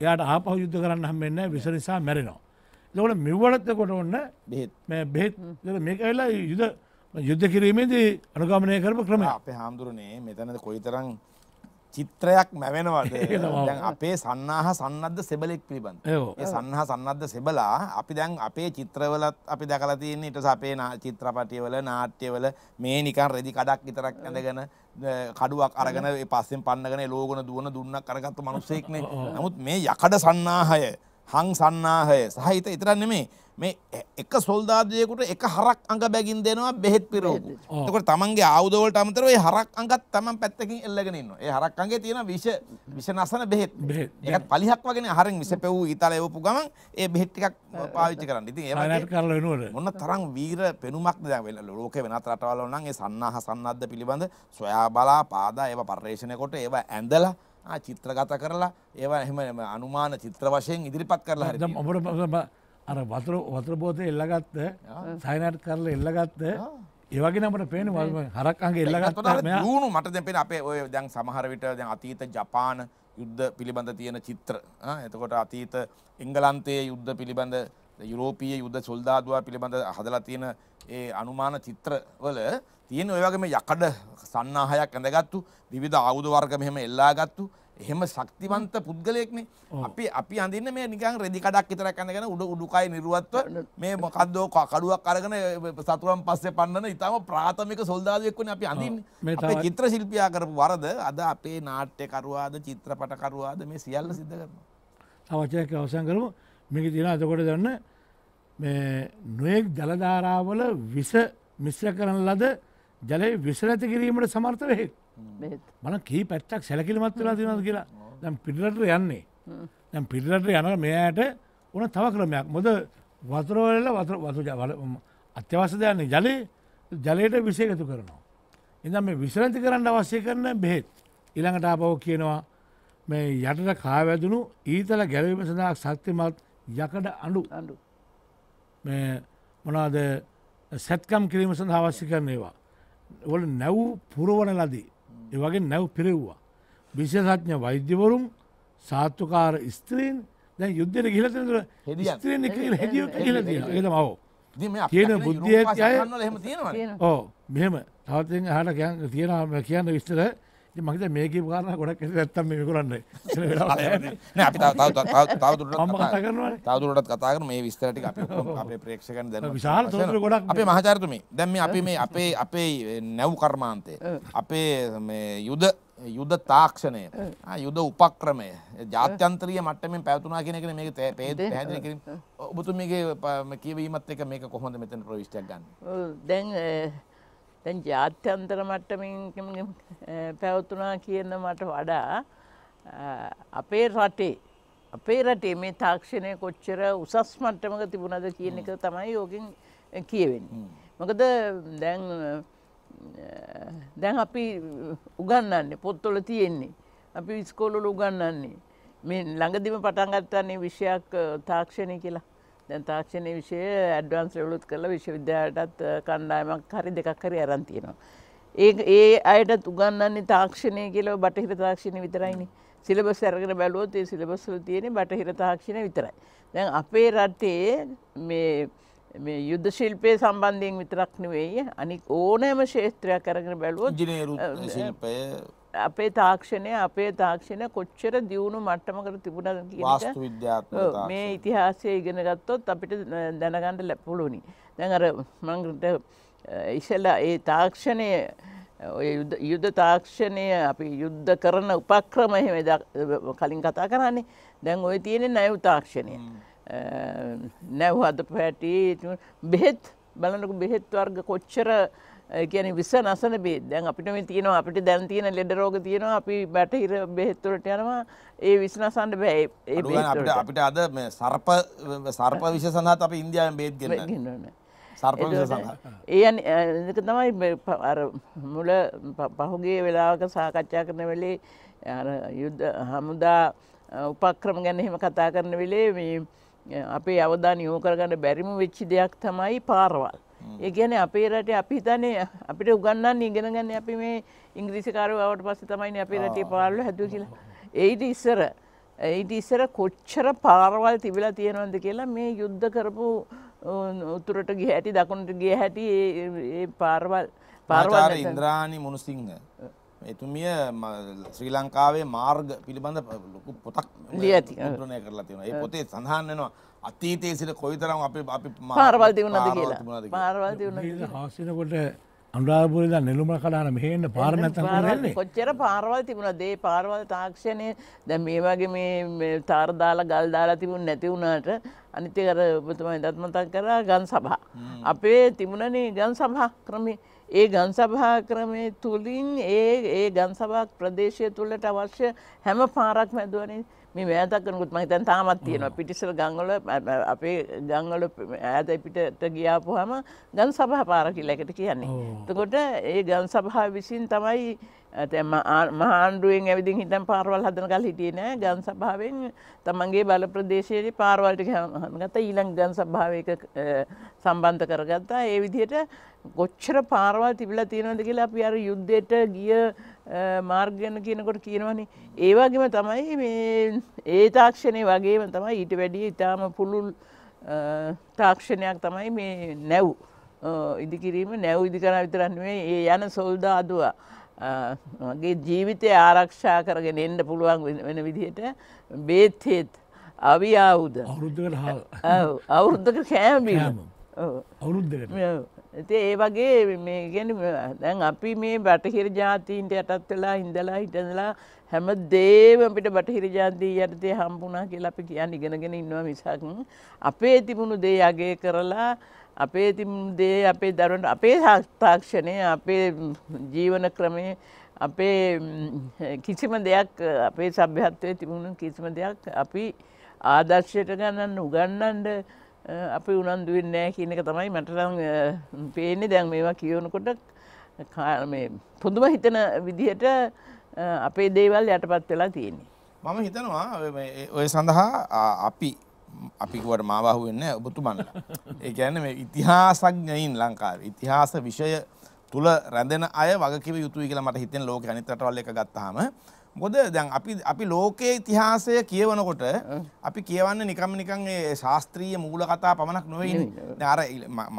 එයාට ආපහ යුද්ධ කරන්න හම්බෙන්න විස නිසා මැරෙනවා. ලොකට මෙවලත්ත කොට ඔන්න බෙත් මේක වෙලා යුද යුද්ධ කිරීමේදී අනුගමනය කරපු ක්‍රම අපේ හාමුදුරනේ මෙතනද කොයිතරං චිත්‍රයක් මැවෙනවද දැන් අපේ සන්නාහ සන්නද්ධ සෙබලෙක් පිළිබඳ ඒ සන්නහ සන්නද්ධ සෙබලා අපි දැන් අපේ චිත්‍රවලත් අපි දැකලා තියෙන ඊට අපේ චිත්‍රපටියවල නාට්‍යවල මේ නිකන් රෙදි කඩක් විතරක් ඇඳගෙන කඩුවක් අරගෙන ඒ පස්සෙන් පන්නගෙන ලෝගන දුවන දුන්නක් අරගත්තු මිනිස්සෙක් නේ නමුත් මේ යකඩ සන්නාහය හං සන්නාහය සහිත ඉතරන් නෙමේ මේ එක සොල්දාදයකුට එක හරක් අඟ බැගින් දෙනවා බෙහෙත් පිරෝපු තකට තමන්ගේ අවදවලට අමතර ඒ හරක් අඟත් තමන් පැත්තකින් එල්ලගෙනන්න ඒ හරක් අගේ තියෙන විශ විෂ නසන බෙහෙත් ඒත් පලිහක් වගෙන හරින් විස පැවූ ඉතාල එවපු ගමන් ඒ බෙහෙට්ටිකක් පාවිච්චි කරන්න ඉති ඒ ඔන්න තරම් වීර පෙනුමක් දවෙල ලෝක වෙනත් රටවලනන්ගේ සන්නහ සන්නද්ධ පිළිබඳ සොයා බලා පාදා ඒ පර්ේෂණකොට ඒවා ඇඳලා චිත්‍රගත කරලා ඒව එහම අනුමාන චිත්‍ර වශයෙන් ඉදිරිපත් කරලා හරි අර වතුර වතුර බෝතය එල්ලගත්ත සයිනට් කරල එල්ලගත්ත ඒවගේ නමට පේන වල්ම හරක් අගේ එල්ලගත් ුණු මට දෙපෙන අපේ ඔය දැන් සමහරවිට දැන් අතීත ජපාන යුද්ධ පිළිබඳ තියෙන චිත්‍ර එතකොට අතීත එංගලන්තයේ යුද්ධ පිළිබඳ යුරෝපීය යුද්ධ සොල්දාදවා පිළිබඳ හදලා තියෙන ඒ අනුමාන චිත්‍රවල තියෙන ඔය වගේ මේ යකඩ සන්නාහයක් ඇඳගත්තු විවිධ ආයුධ වර්ග මෙහෙම එල්ලාගත්තු එහෙම ශක්තිවන්ත පුද්ගලයෙක්නේ අපි අපි අඳින්න මේ නිකන් රෙදි කඩක් විතරක් අඳගෙන උඩ උඩුකය නිරුවත්ව මේ මොකද්දෝ කඩුවක් අරගෙන සතුරන් පස්සේ පන්නන ඊටම ප්‍රාථමික සොල්දාදුවෙක් වනේ අපි අඳින්නේ අපේ චිත්‍ර ශිල්පියා කරපු වරද අද අපේ නාට්‍යකරුවාද චිත්‍රපටකරුවාද මේ සියල්ල සිද්ධ කරනවා. තව වචනයක් අවසන් කරමු මේක තියෙන අතකොට දන්න නොයෙක් ජලධාරාවල විස මිශ්‍ර කරන ලද ජලය විසරඇති කිරීමට සමර්ථ වෙහෙත් මන කී පැත්තක් සැලකිලිමත් වෙලා තිනද කියලා දැම් පිඩිලට යන්නේ දැම් පිඩිලට යන මෙයායට ඕන තව ක්‍රමයක් මොද වතුරවල වතුර වතු අත්‍යවස දෙයන්නේ ජලය ජලයට විසේකතු කරනවා. එඳම් මේ විසරති කරන්න අවශ්‍ය කරන බෙහෙත් ඉළඟට ආපව කියනවා මේ යටට කාවැදුණු ඊතල ගැලවීම සඳහා සත්‍යමත් යකඩ අඩු අඩු මේ මොනාද සැත්කම් කිරීම සඳ අවශ්‍ය කරනේවා. වල නැව් පුරුවන ලදී. ඒ වගේ නැව් පිරෙව්වා. විශේෂඥ වෛද්‍යවරුම් සාත්තුකාර ස්ත්‍රීන් දැ යුද්ධයට ගිලතර ස්ත්‍රීන හැදිය කියල තියෙන මවෝ. කියන බුද්ධිය අය ඕ මෙහෙම තවතෙන් හට කියන්න තියෙනම කියන්න විස්තර මගේ මේ ගේපුකාරන ගොඩක් ඇත්තම් මේ කරන්න තවතුරටත් කතාර මේ විස්තරටි අපේ ප්‍රේක්ෂකන් දැන විශාල ගොඩක් අපේ මහචාරතුම දැම අපි මේ අපේ අපේ නැව් කර්මාන්තය අපේ යුද යුද තාක්ෂණය යුද උපක්‍රමය ජාත්‍යන්ත්‍රිය මට්ටමින් පැවතුනා කෙනෙන මේ පැ ඔබතු මේගේ කියවීමත් එක මේක කොහොඳ මෙතන ප්‍රවිශ්ටක් ගන්න දැන් දැන් ජාත්‍යන්තර මට්ටමින් පැවතුනා කියන මට වඩා අපේ රටේ අපේ රටේ මේ තාක්ෂණය කොච්චර උසස් මට්ටමක තිබුණද කියන එක තමයි යෝකින් කියවෙන්නේ. මොකද දැන් දැන් අපි උගන්නන්නේ පොත්තොල තියෙන්නේ අපි විස්කෝලොල උගන්නන්නේ මේ ළඟදිම පටන්ගත්තන්නේ විෂයක් තාක්ෂණය කියලා දැන් තාක්ෂණය විෂය ඇඩ්වන්ස් රවලුත් කරලා විශ්වවිද්‍යාලයටත් කණ්ඩායමක් හරි දෙකක් හරි අරන් තියෙනවා. ඒ ඒ අයටත් උගන්වන්නේ තාක්ෂණය කියලා බටහිර තාක්ෂණය විතරයිනේ. සිලබස් අරගෙන බැලුවොත් ඒ සිලබස් වල තියෙන්නේ බටහිර තාක්ෂණය විතරයි. දැන් අපේ රටේ මේ මේ යුද්ධ ශිල්පය සම්බන්ධයෙන් විතරක් නෙවෙයි අනික් ඕනෑම ක්ෂේත්‍රයක් අරගෙන බැලුවොත් ඉංජිනේරු ශිල්පය අපේ තාක්ෂණය අපේ තාක්ෂණය කොච්චර දියුණු මට්ටමකට තිබුණද මේ ඉතිහාසය ඉගෙන ගත්තොත් අපිට දැනගන්න ලැපුළුණි. දැන් අර මංගට ඉසලා ඒ තාක්ෂණය යුද තාක්ෂණය අපි යුද්ධ කරන උපක්‍රම එහෙම කලින් කතා කරන්නේ දැන් ඔය තියෙන නැව් තාක්ෂණය. නැව් හද පැටි බෙහෙත් බලනක බෙහෙත් වර්ග කොච්චර කියන විස්ස නසන බේ දැන් අපිට මේ තියෙනවා අපිට දැන් තියෙන ලෙඩ රෝග තියෙනවා අපි බැටහිර බෙහෙත් වලට යනවා ඒ විස නසන්න බෑ ඒ අපිට අපිට අද මේ සර්ප සර්ප විෂ සඳහා අපි ඉන්දියාවෙන් බෙහෙත් ගෙන්නන්නේ සර්ප විෂ සඳහා ඒ ඒක තමයි අර මුල පහුගිය වෙලාවක සාකච්ඡා කරන වෙලේ අර යුද්ධ හමුදා උපක්‍රම ගැන එහෙම කතා කරන වෙලේ මේ අපේ අවධානය යොමු කරගන්න බැරිම වෙච්ච දෙයක් තමයි පාරවල් ඒ කියන්නේ අපේ රටේ අපි හිතන්නේ අපිට උගන්වන්නේ ඉගෙන ගන්න අපි මේ ඉංග්‍රීසිකාරයෝ ආවට පස්සේ තමයි අපේ රටේ පාරවල් හැදුවේ කියලා. ඒිට ඉස්සර ඒිට ඉස්සර කොච්චර පාරවල් තිබිලා තියෙනවද කියලා මේ යුද්ධ කරපු උතුරට ගිය හැටි දකුණට ගිය හැටි ඒ පාරවල් පාරවල් ඉන්ද්‍රාණි මුණුසිංහ එතුමිය ශ්‍රී ලංකාවේ මාර්ග පිළිබඳ ලොකු පොතක් ලිය ඇති කරලා තියෙනවා. ඒ පොතේ සඳහන් වෙනවා අතීතයේ සිට කොයිතරම් අපි අපි පාරවල් තිබුණාද කියලා පාරවල් තිබුණාද හාසිනකොට අනුරාධපුරේ දැන් නෙළුමල කඩාන මෙහෙ එන්න පාර නැත්තම් කොහෙන්නේ කොච්චර පාරවල් තිබුණාද ඒ පාරවල් තාක්ෂණය දැන් මේ වගේ මේ තාර දාලා ගල් දාලා තිබුණ නැති වුණාට අනිත් එක අර ඔබතුමා ඉදත් මතක් කරා ගම් සභා අපේ තිබුණනේ ගම් සභා ක්‍රමේ ඒ ගන්සභා ක්‍රමය තුළින් ඒ ඒ ගන්සභා ප්‍රදේශය තුළට අවශ්‍ය හැම පාරක් මැදුවනින් මේ මෑතක් කරනකුත් මම හිතන්නේ තාමත් තියෙනවා පිටිසල ගම්වල අපේ ගම්වල ඈත පිටට ගියාපුවාම ගම් සභා පාර කියලා එකට කියන්නේ. එතකොට ඒ ගම් සභාව විසින් තමයි මහාණ්ඩුවෙන් ඇවිදින් හිතන් පාරවල් හදන කල් හිටියේ නෑ ගන් සභාවෙන් තමන්ගේ බල ප්‍රදේශයේ පාරවල් ටික ගත්තා ඊළඟ ගන් සභාවයක සම්බන්ධ කරගත්තා ඒ විදිහට කොච්චර පාරවල් තිබිලා තියෙනවද කියලා අපි අර යුද්ධයට ගිය මාර්ග ගැන කියනකොට කියනවනේ ඒ වගේම තමයි මේ ඒ තාක්ෂණේ වගේම තමයි ඊට වැඩිය ඊටාම පුළුල් තාක්ෂණයක් තමයි මේ නැව් ඉදිකිරීම නැව් ඉදි කරා විතරක් නෙවෙයි ඒ යන සොල්දාදුවා මගේ ජීවිතය ආරක්ෂා කරගෙන එන්න පුළුවන් වෙන විදිහට බේත්හෙත් අවියාවුද අවුරුද්ධක කෑම්බීම අවුරුද්ධ ඇති ඒ වගේ මේගැන දැන් අපි මේ බටහිර ජාතීන්ට යටත් වෙලා ඉඳලා හිටඳලා හැම දේව අපිට බටහිර ජාතී යටතේ හම්බුනා කියලා අපි කියන්න ඉගෙනගෙන ඉන්නවා මිසක් අපේ තිබුණු දේ අගේ කරලා අපේ දේ අපේ දරුවන්ට අපේ හස්තාක්ෂණය අපේ ජීවන ක්‍රමය අපේ කිසිම දෙයක් අපේ සභ්‍යත්වය තිබුණු කිසිම දෙයක් අපි ආදර්ශයට ගණන්න උගන්නන්ඩ අපි උනන්දුවෙන් නෑ කියන එක තමයි මටරං පේන්නේ දැන් මේවා කියවනකොට පොඳුම හිතන විදිහට අපේ දේවල් යටපත් වෙලා තියෙන්නේ. මම හිතනවා ඔය සඳහා අපි අපිකුවට මාවහු වෙන්න ඔබතුමන්ලා. ඒ කියන්නේ මේ ඉතිහාසඥයින් ලංකාවේ ඉතිහාස විෂය තුල රැඳෙන අය වගකිව යුතුයි කියලා මට හිතෙන ලෝක අනිත් රටවල් එක ගත්තාම මොකද දැන් අපි අපි ලෝකයේ ඉතිහාසය කියවනකොට අපි කියවන්නේ නිකම් නිකන් ඒ ශාස්ත්‍රීය මූල කතා පමණක් නෙවෙයි ඉන්නේ. අර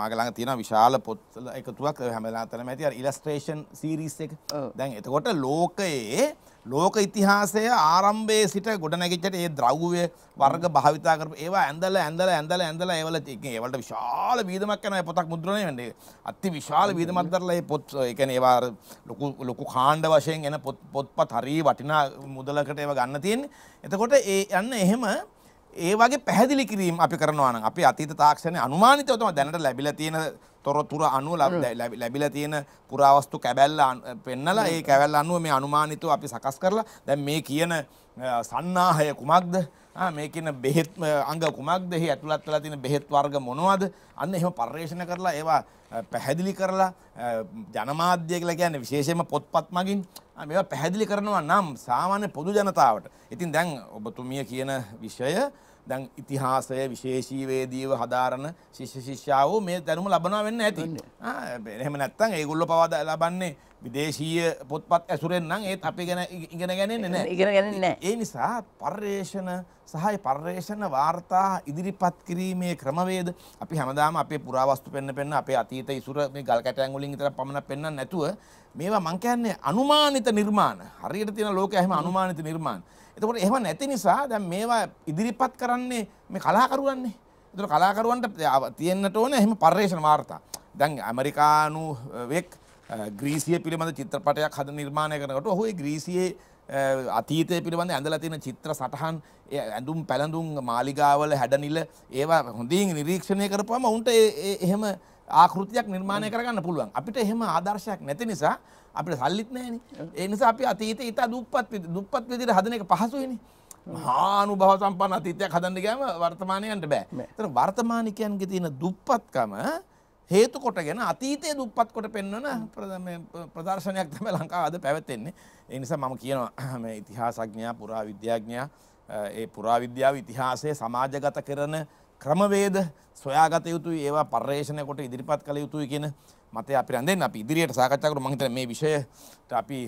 මාගේ ළඟ තියෙන විශාල පොත් එකතුවක් හැමදාම ඇති අර ඉලස්ට්‍රේෂන් සීරීස් එක. දැන් එතකොට ලෝකයේ ලෝක ඉතිහාසය ආරම්භයේ සිට ගොඩනැගිච්චට ඒ ද්‍රව්‍ය වර්ග භාවිතා කරපු ඒවා ඇඳල ඇඳල ඇඳල ඇඳල ඒවල තියෙන්නේ ඒවලට විශාල වීදමක් කරන පොතක් මුද්‍රණය වෙන්නේ අති විශාල වීදමක් දරලා ඒ පොත් ඒ කියන්නේ ඒවා ලොකු ලොකු කාණ්ඩ වශයෙන් එන පොත් පොත්පත් හරිය වටිනා මුදලකට ඒවා ගන්න තියෙන්නේ එතකොට ඒ යන්න එහෙම ඒ වගේ පැහැදිලි කිරීම අපි කරනවා නම් අපි අතීත තාක්ෂණය අනුමානිතව තමයි දැනට ලැබිලා තියෙන තොරතුරු අනුව ලැබිලා තියෙන පුරාවස්තු කැබැල්ල පෙන්නලා ඒ කැබැල්ල අනුව මේ අනුමානිතව අපි සකස් කරලා දැන් මේ කියන සන්නාහය කුමක්ද මේ කියන බෙහෙත් අංග කුමක්ද එහි ඇතුළත් වෙලා තියෙන බෙහෙත් වර්ග මොනවද අන්න එහෙම පර්යේෂණ කරලා ඒවා පැහැදිලි කරලා ජනමාධ්‍ය කියලා කියන්නේ විශේෂයෙන්ම පොත්පත් මගින් මේවා පැහැදිලි කරනවා නම් සාමාන්‍ය පොදු ජනතාවට. ඉතින් දැන් ඔබතුමිය කියන විෂය දැන් ඉතිහාසය විශේෂීවේදීව හදාරන ශිෂ්‍ය ශිෂ්‍යාවෝ මේ දැනුම ලබනවා වෙන්න ඇති. එහෙම නැත්නම් ඒගොල්ලෝ පවා ලබන්නේ විදේශීය පොත්පත් ඇසුරෙන් නම් ඒත් අපි ගැන ඉගෙන ගන්නේ නැහැ. ඉගෙන ගන්නේ නැහැ. ඒ නිසා පර්යේෂණ සහ පර්යේෂණ වාර්තා ඉදිරිපත් කිරීමේ ක්‍රමවේද අපි හැමදාම අපේ පුරාවස්තු පෙන්න පෙන්න අපේ අතීත ඉසුර මේ ගල් කැටයන් වලින් විතර පමණක් පෙන්වන්න නැතුව මේවා මං කියන්නේ අනුමානිත නිර්මාණ. හරියට තියෙන ලෝකයේ හැම අනුමානිත නිර්මාණ. එතකොට එහෙම නැති නිසා දැන් මේවා ඉදිරිපත් කරන්නේ මේ කලාකරුවන්නේ. ඒතර කලාකරුවන්ට තියෙන්නට ඕන එහෙම පර්යේෂණ වාර්තා. දැන් ඇමරිකානු වෙක් ග්‍රීසිය පිළිබඳ චිත්‍රපටයක් හද නිර්මාණය කරනකොට ඔහු ඒ ග්‍රීසියේ අතීතය පිළිබඳ ඇඳලා තියෙන චිත්‍ර සටහන් ඇඳුම් පැළඳුම් මාලිගාවල හැඩනිල ඒවා හොඳින් නිරීක්ෂණය කරපුවම උන්ට එහෙම ආකෘතියක් නිර්මාණය කරගන්න පුළුවන් අපිට එහෙම ආදර්ශයක් නැති නිසා අපිට සල්ලිත් නෑන ඒ නිසා අපි අතීත ඉතා දුප්පත් දුප්පත් විදිර හදන එක පහසුයිනි හානු භව සම්පන්න අතීතයක් හදන්න ගෑම වර්තමානයන්ට බෑ තර වර්තමානිකයන්ගේ තියෙන දුප්පත්කම හේතු කොටගෙන අතීතය දුප්පත් කොට පෙන්වන ප්‍රදර්ශනයක් තම ලංකා අද පැවැත්තෙන්නේ එනිසා මම කියනවා ඉතිහාසඥා පුරා විද්‍යාඥා ඒ පුරාවිද්‍යාව ඉතිහාසය සමාජගත කරන ක්‍රමවේද සොයාගත යුතුයි ඒවා පර්යේෂණය කොට ඉදිරිපත් කළ යුතුයි කියන මතය අපි රැඳෙන් අපි ඉදිරියට සාකච්ඡා කරු මං හිතන්නේ මේ විෂයට අපි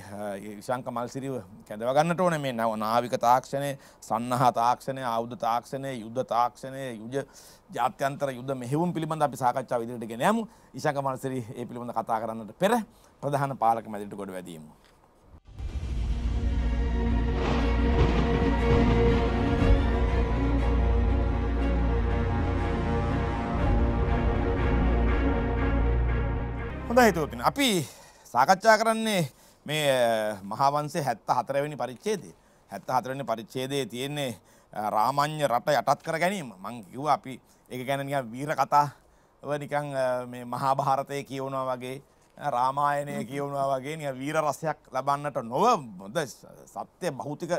ශංක මල්සිරිව කැඳව ගන්නට ඕනේ මේ නව නාවික තාක්ෂණය, සන්නහ තාක්ෂණය, ආයුධ තාක්ෂණය, යුද්ධ තාක්ෂණය, යුද ජාත්‍යන්තර යුද්ධ මෙහෙයුම් පිළිබඳ අපි සාකච්ඡාව ඉදිරියට ගෙන යමු. ශංක මල්සිරි ඒ පිළිබඳ කතා කරන්නට පෙර ප්‍රධාන පාලක මැදිරියට ගොඩ වැදීමු. හොඳ හිතවතින අපි සාකච්ඡා කරන්නේ මේ මහාවන්සේ හැත්ත හතරවෙනි පරිච්චේදේ හැත්ත හතරවෙනි පරිච්චේදේ තියෙන්නේ රාමඤ්ඤ රට යටත් කර ගැනීම මං කිව්වා අපි ඒක ගැන නිකන් වීර කතා නිකන් මේ මහා භාරතය කියවුණා වගේ රාමායනය කියවුණා වගේ නිකන් වීර රසයක් ලබන්නට නොව හොඳ සත්‍ය භෞතික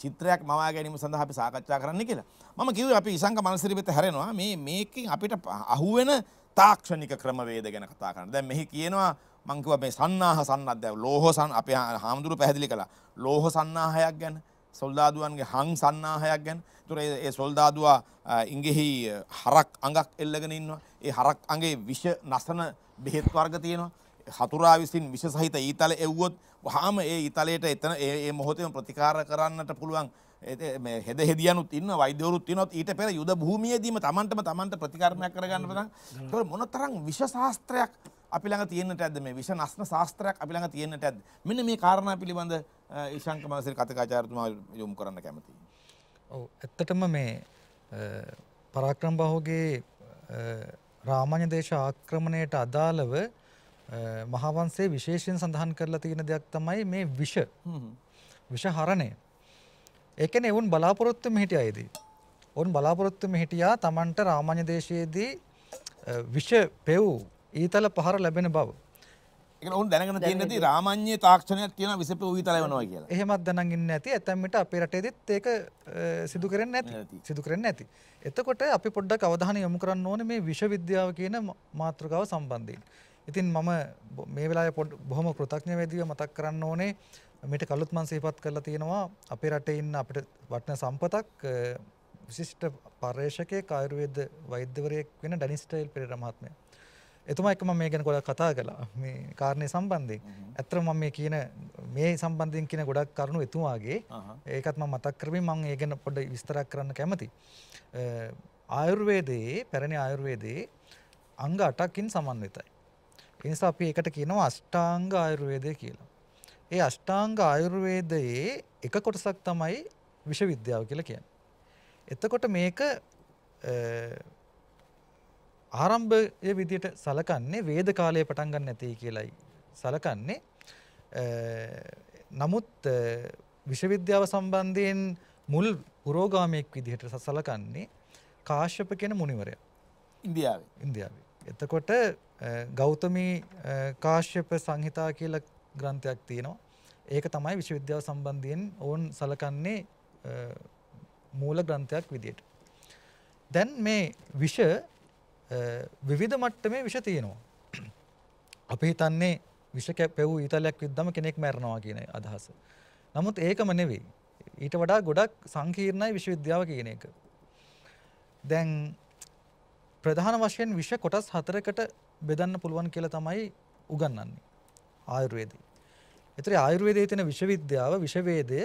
චිත්‍රයක් මවා ගැනීම සඳහා අපි සාකච්ඡා කරන්න කියලා. මම කිව්වේ අපි ඉසංග මනසිරිපෙත හැරෙනවා මේ මේකෙන් අපිට අහුවෙන තාක්ෂණික ක්‍රමවේද ගැන කතා කරන්න. දැන් මෙහි කියනවා මං කිව්වා මේ සන්නාහ සන්නත් දැන් ලෝහ සන් අපේ හාමුදුරු පැහැදිලි කළා. ලෝහ සන්නාහයක් ගැන සොල්දාදුවන්ගේ හං සන්නාහයක් ගැන තුර ඒ සොල්දාදවා ඉංගෙහි හරක් අඟක් එල්ලගෙන ඉන්නවා ඒ හරක් අගේ විෂ නසන බෙහෙත් වර්ග තියෙනවා හතුරා විසින් විෂ සහිත ඊතල එව්වොත් වහාම ඒ ඉතලයට එතන ඒ මොහොතම ප්‍රතිකාර කරන්නට පුළුවන් හෙද හෙදියනුත් ඉන්න වෛද්‍යවරුත් ඉන්නොත් ඊට පෙර යුද භූමියේදීම තමන්ටම තමන්ට ප්‍රතිකර්මයක් කරගන්න පුළුවන්. ඒතකොට මොනතරම් විෂ ශාස්ත්‍රයක් අපි ළඟ තියෙන්නට ඇද්ද මේ විෂ නස්න ශාස්ත්‍රයක් අපි ළඟ තියෙන්නට ඇද්ද? මෙන්න මේ කාරණා පිළිබඳ ඊශාංක මහසිරි කතිකාචාර්යතුමා යොමු කරන්න කැමතියි. ඔව් ඇත්තටම මේ පරාක්‍රම බහුගේ රාමාන්‍ය දේශ ආක්‍රමණයට අදාළව මහාවංශයේ විශේෂයෙන් සඳහන් කරලා තියෙන දෙයක් තමයි මේ විෂ විෂ හරණය. ඒ කියන්නේ වුන් බලාපොරොත්තු මෙහිට අයදී. ඔවුන් බලාපොරොත්තු මෙහිටියා Tamanට රාමාන්‍ය දේශයේදී විෂ පෙව් ඊතල පහර ලැබෙන බව. ඒක ඔවුන් දැනගෙන තියෙන්නේ නැති රාමාන්‍ය තාක්ෂණයක් තියෙන විෂ පෙව් ඊතල වෙනවා කියලා. එහෙමත් දැනන් ඉන්නේ නැති. ඇතැම් විට අපේ රටේදීත් ඒක සිදු කරන්නේ නැති. සිදු කරන්නේ නැති. එතකොට අපි පොඩ්ඩක් අවධානය යොමු කරන්න ඕනේ මේ විෂ විද්‍යාව කියන මාතෘකාව සම්බන්ධයෙන්. ඉතින් මම මේ වෙලාවේ බොහොම කෘතඥ වේදීව මතක් කරන්න ඕනේ මෙට කලුත් මන් සහිපත් කරලා තියෙනවා අපේ රටේ ඉන්න අපිට වටන සම්පතක් විශිෂ්ට පර්යේෂකය කායුරුවේද වෛද්‍යවරයෙක් වෙන ඩනිස්ටයිල් පෙර මහත්මය. එතුමා එකම මේ ගැන ගොඩක් කතා කළා මේ කාරණය සම්බන්ධයෙන් ඇත්තර මම මේ කියන මේ සම්බන්ධයෙන් කියන ගොඩක් කරුණු එතුමාගේ ඒකත් ම මතක් කරමින් මං ඒ ගැන පොඩ විස්තරක් කරන්න කැමති. ආයුර්වේදයේ පැරණි ආයුර්වේදයේ අංග අටක්කින් සමන්විතයි. එනිසා අපි එකට කියනවා අෂ්ටාංග ආයුර්වේදය කියලා. ඒ අෂ්ටාංග ආයුර්වේදයේ එක කොටසක් තමයි විශ්වවිද්‍යාව කියලා කියන්නේ. එතකොට මේක ආරම්භය විදිහට සලකන්නේ වේද කාලයේ පටන් ගන්න නැtei කියලයි සලකන්නේ. නමුත් විශ්වවිද්‍යාව සම්බන්ධයෙන් මුල් පුරෝගාමයෙක් විදිහට සලකන්නේ කාශ්‍යප කියන මුනිවරයා. ඉන්දියාවේ. ඉන්දියාවේ. එතකොට ගෞතමී කාශ්‍යප සංහිතා කියලා ග්‍රන්ථයක් තියෙනවා. ඒක තමයි විශ්වවිද්‍යාව සම්බන්ධයෙන් ඕන් සලකන්නේ මූල ග්‍රන්ථයක් විදියට. දැන් මේ විෂ විවිධ මට්ටමේ විෂ තියෙනවා. අපි හිතන්නේ විෂ කැපෙවූ ඊතලයක් විද්දම කෙනෙක් මැරෙනවා කියන අදහස. නමුත් ඒකම නෙවෙයි. ඊට වඩා ගොඩක් සංකීර්ණයි විශ්වවිද්‍යාව කියන එක. දැන් ප්‍රධාන වශයෙන් විෂ කොටස් හතරකට බෙදන්න පුළුවන් කියලා තමයි උගන්වන්නේ. ආයුර්වේදය. එතර ආයුර්වේදයේ තියෙන විශ්වවිද්‍යාව විශ්වවේදය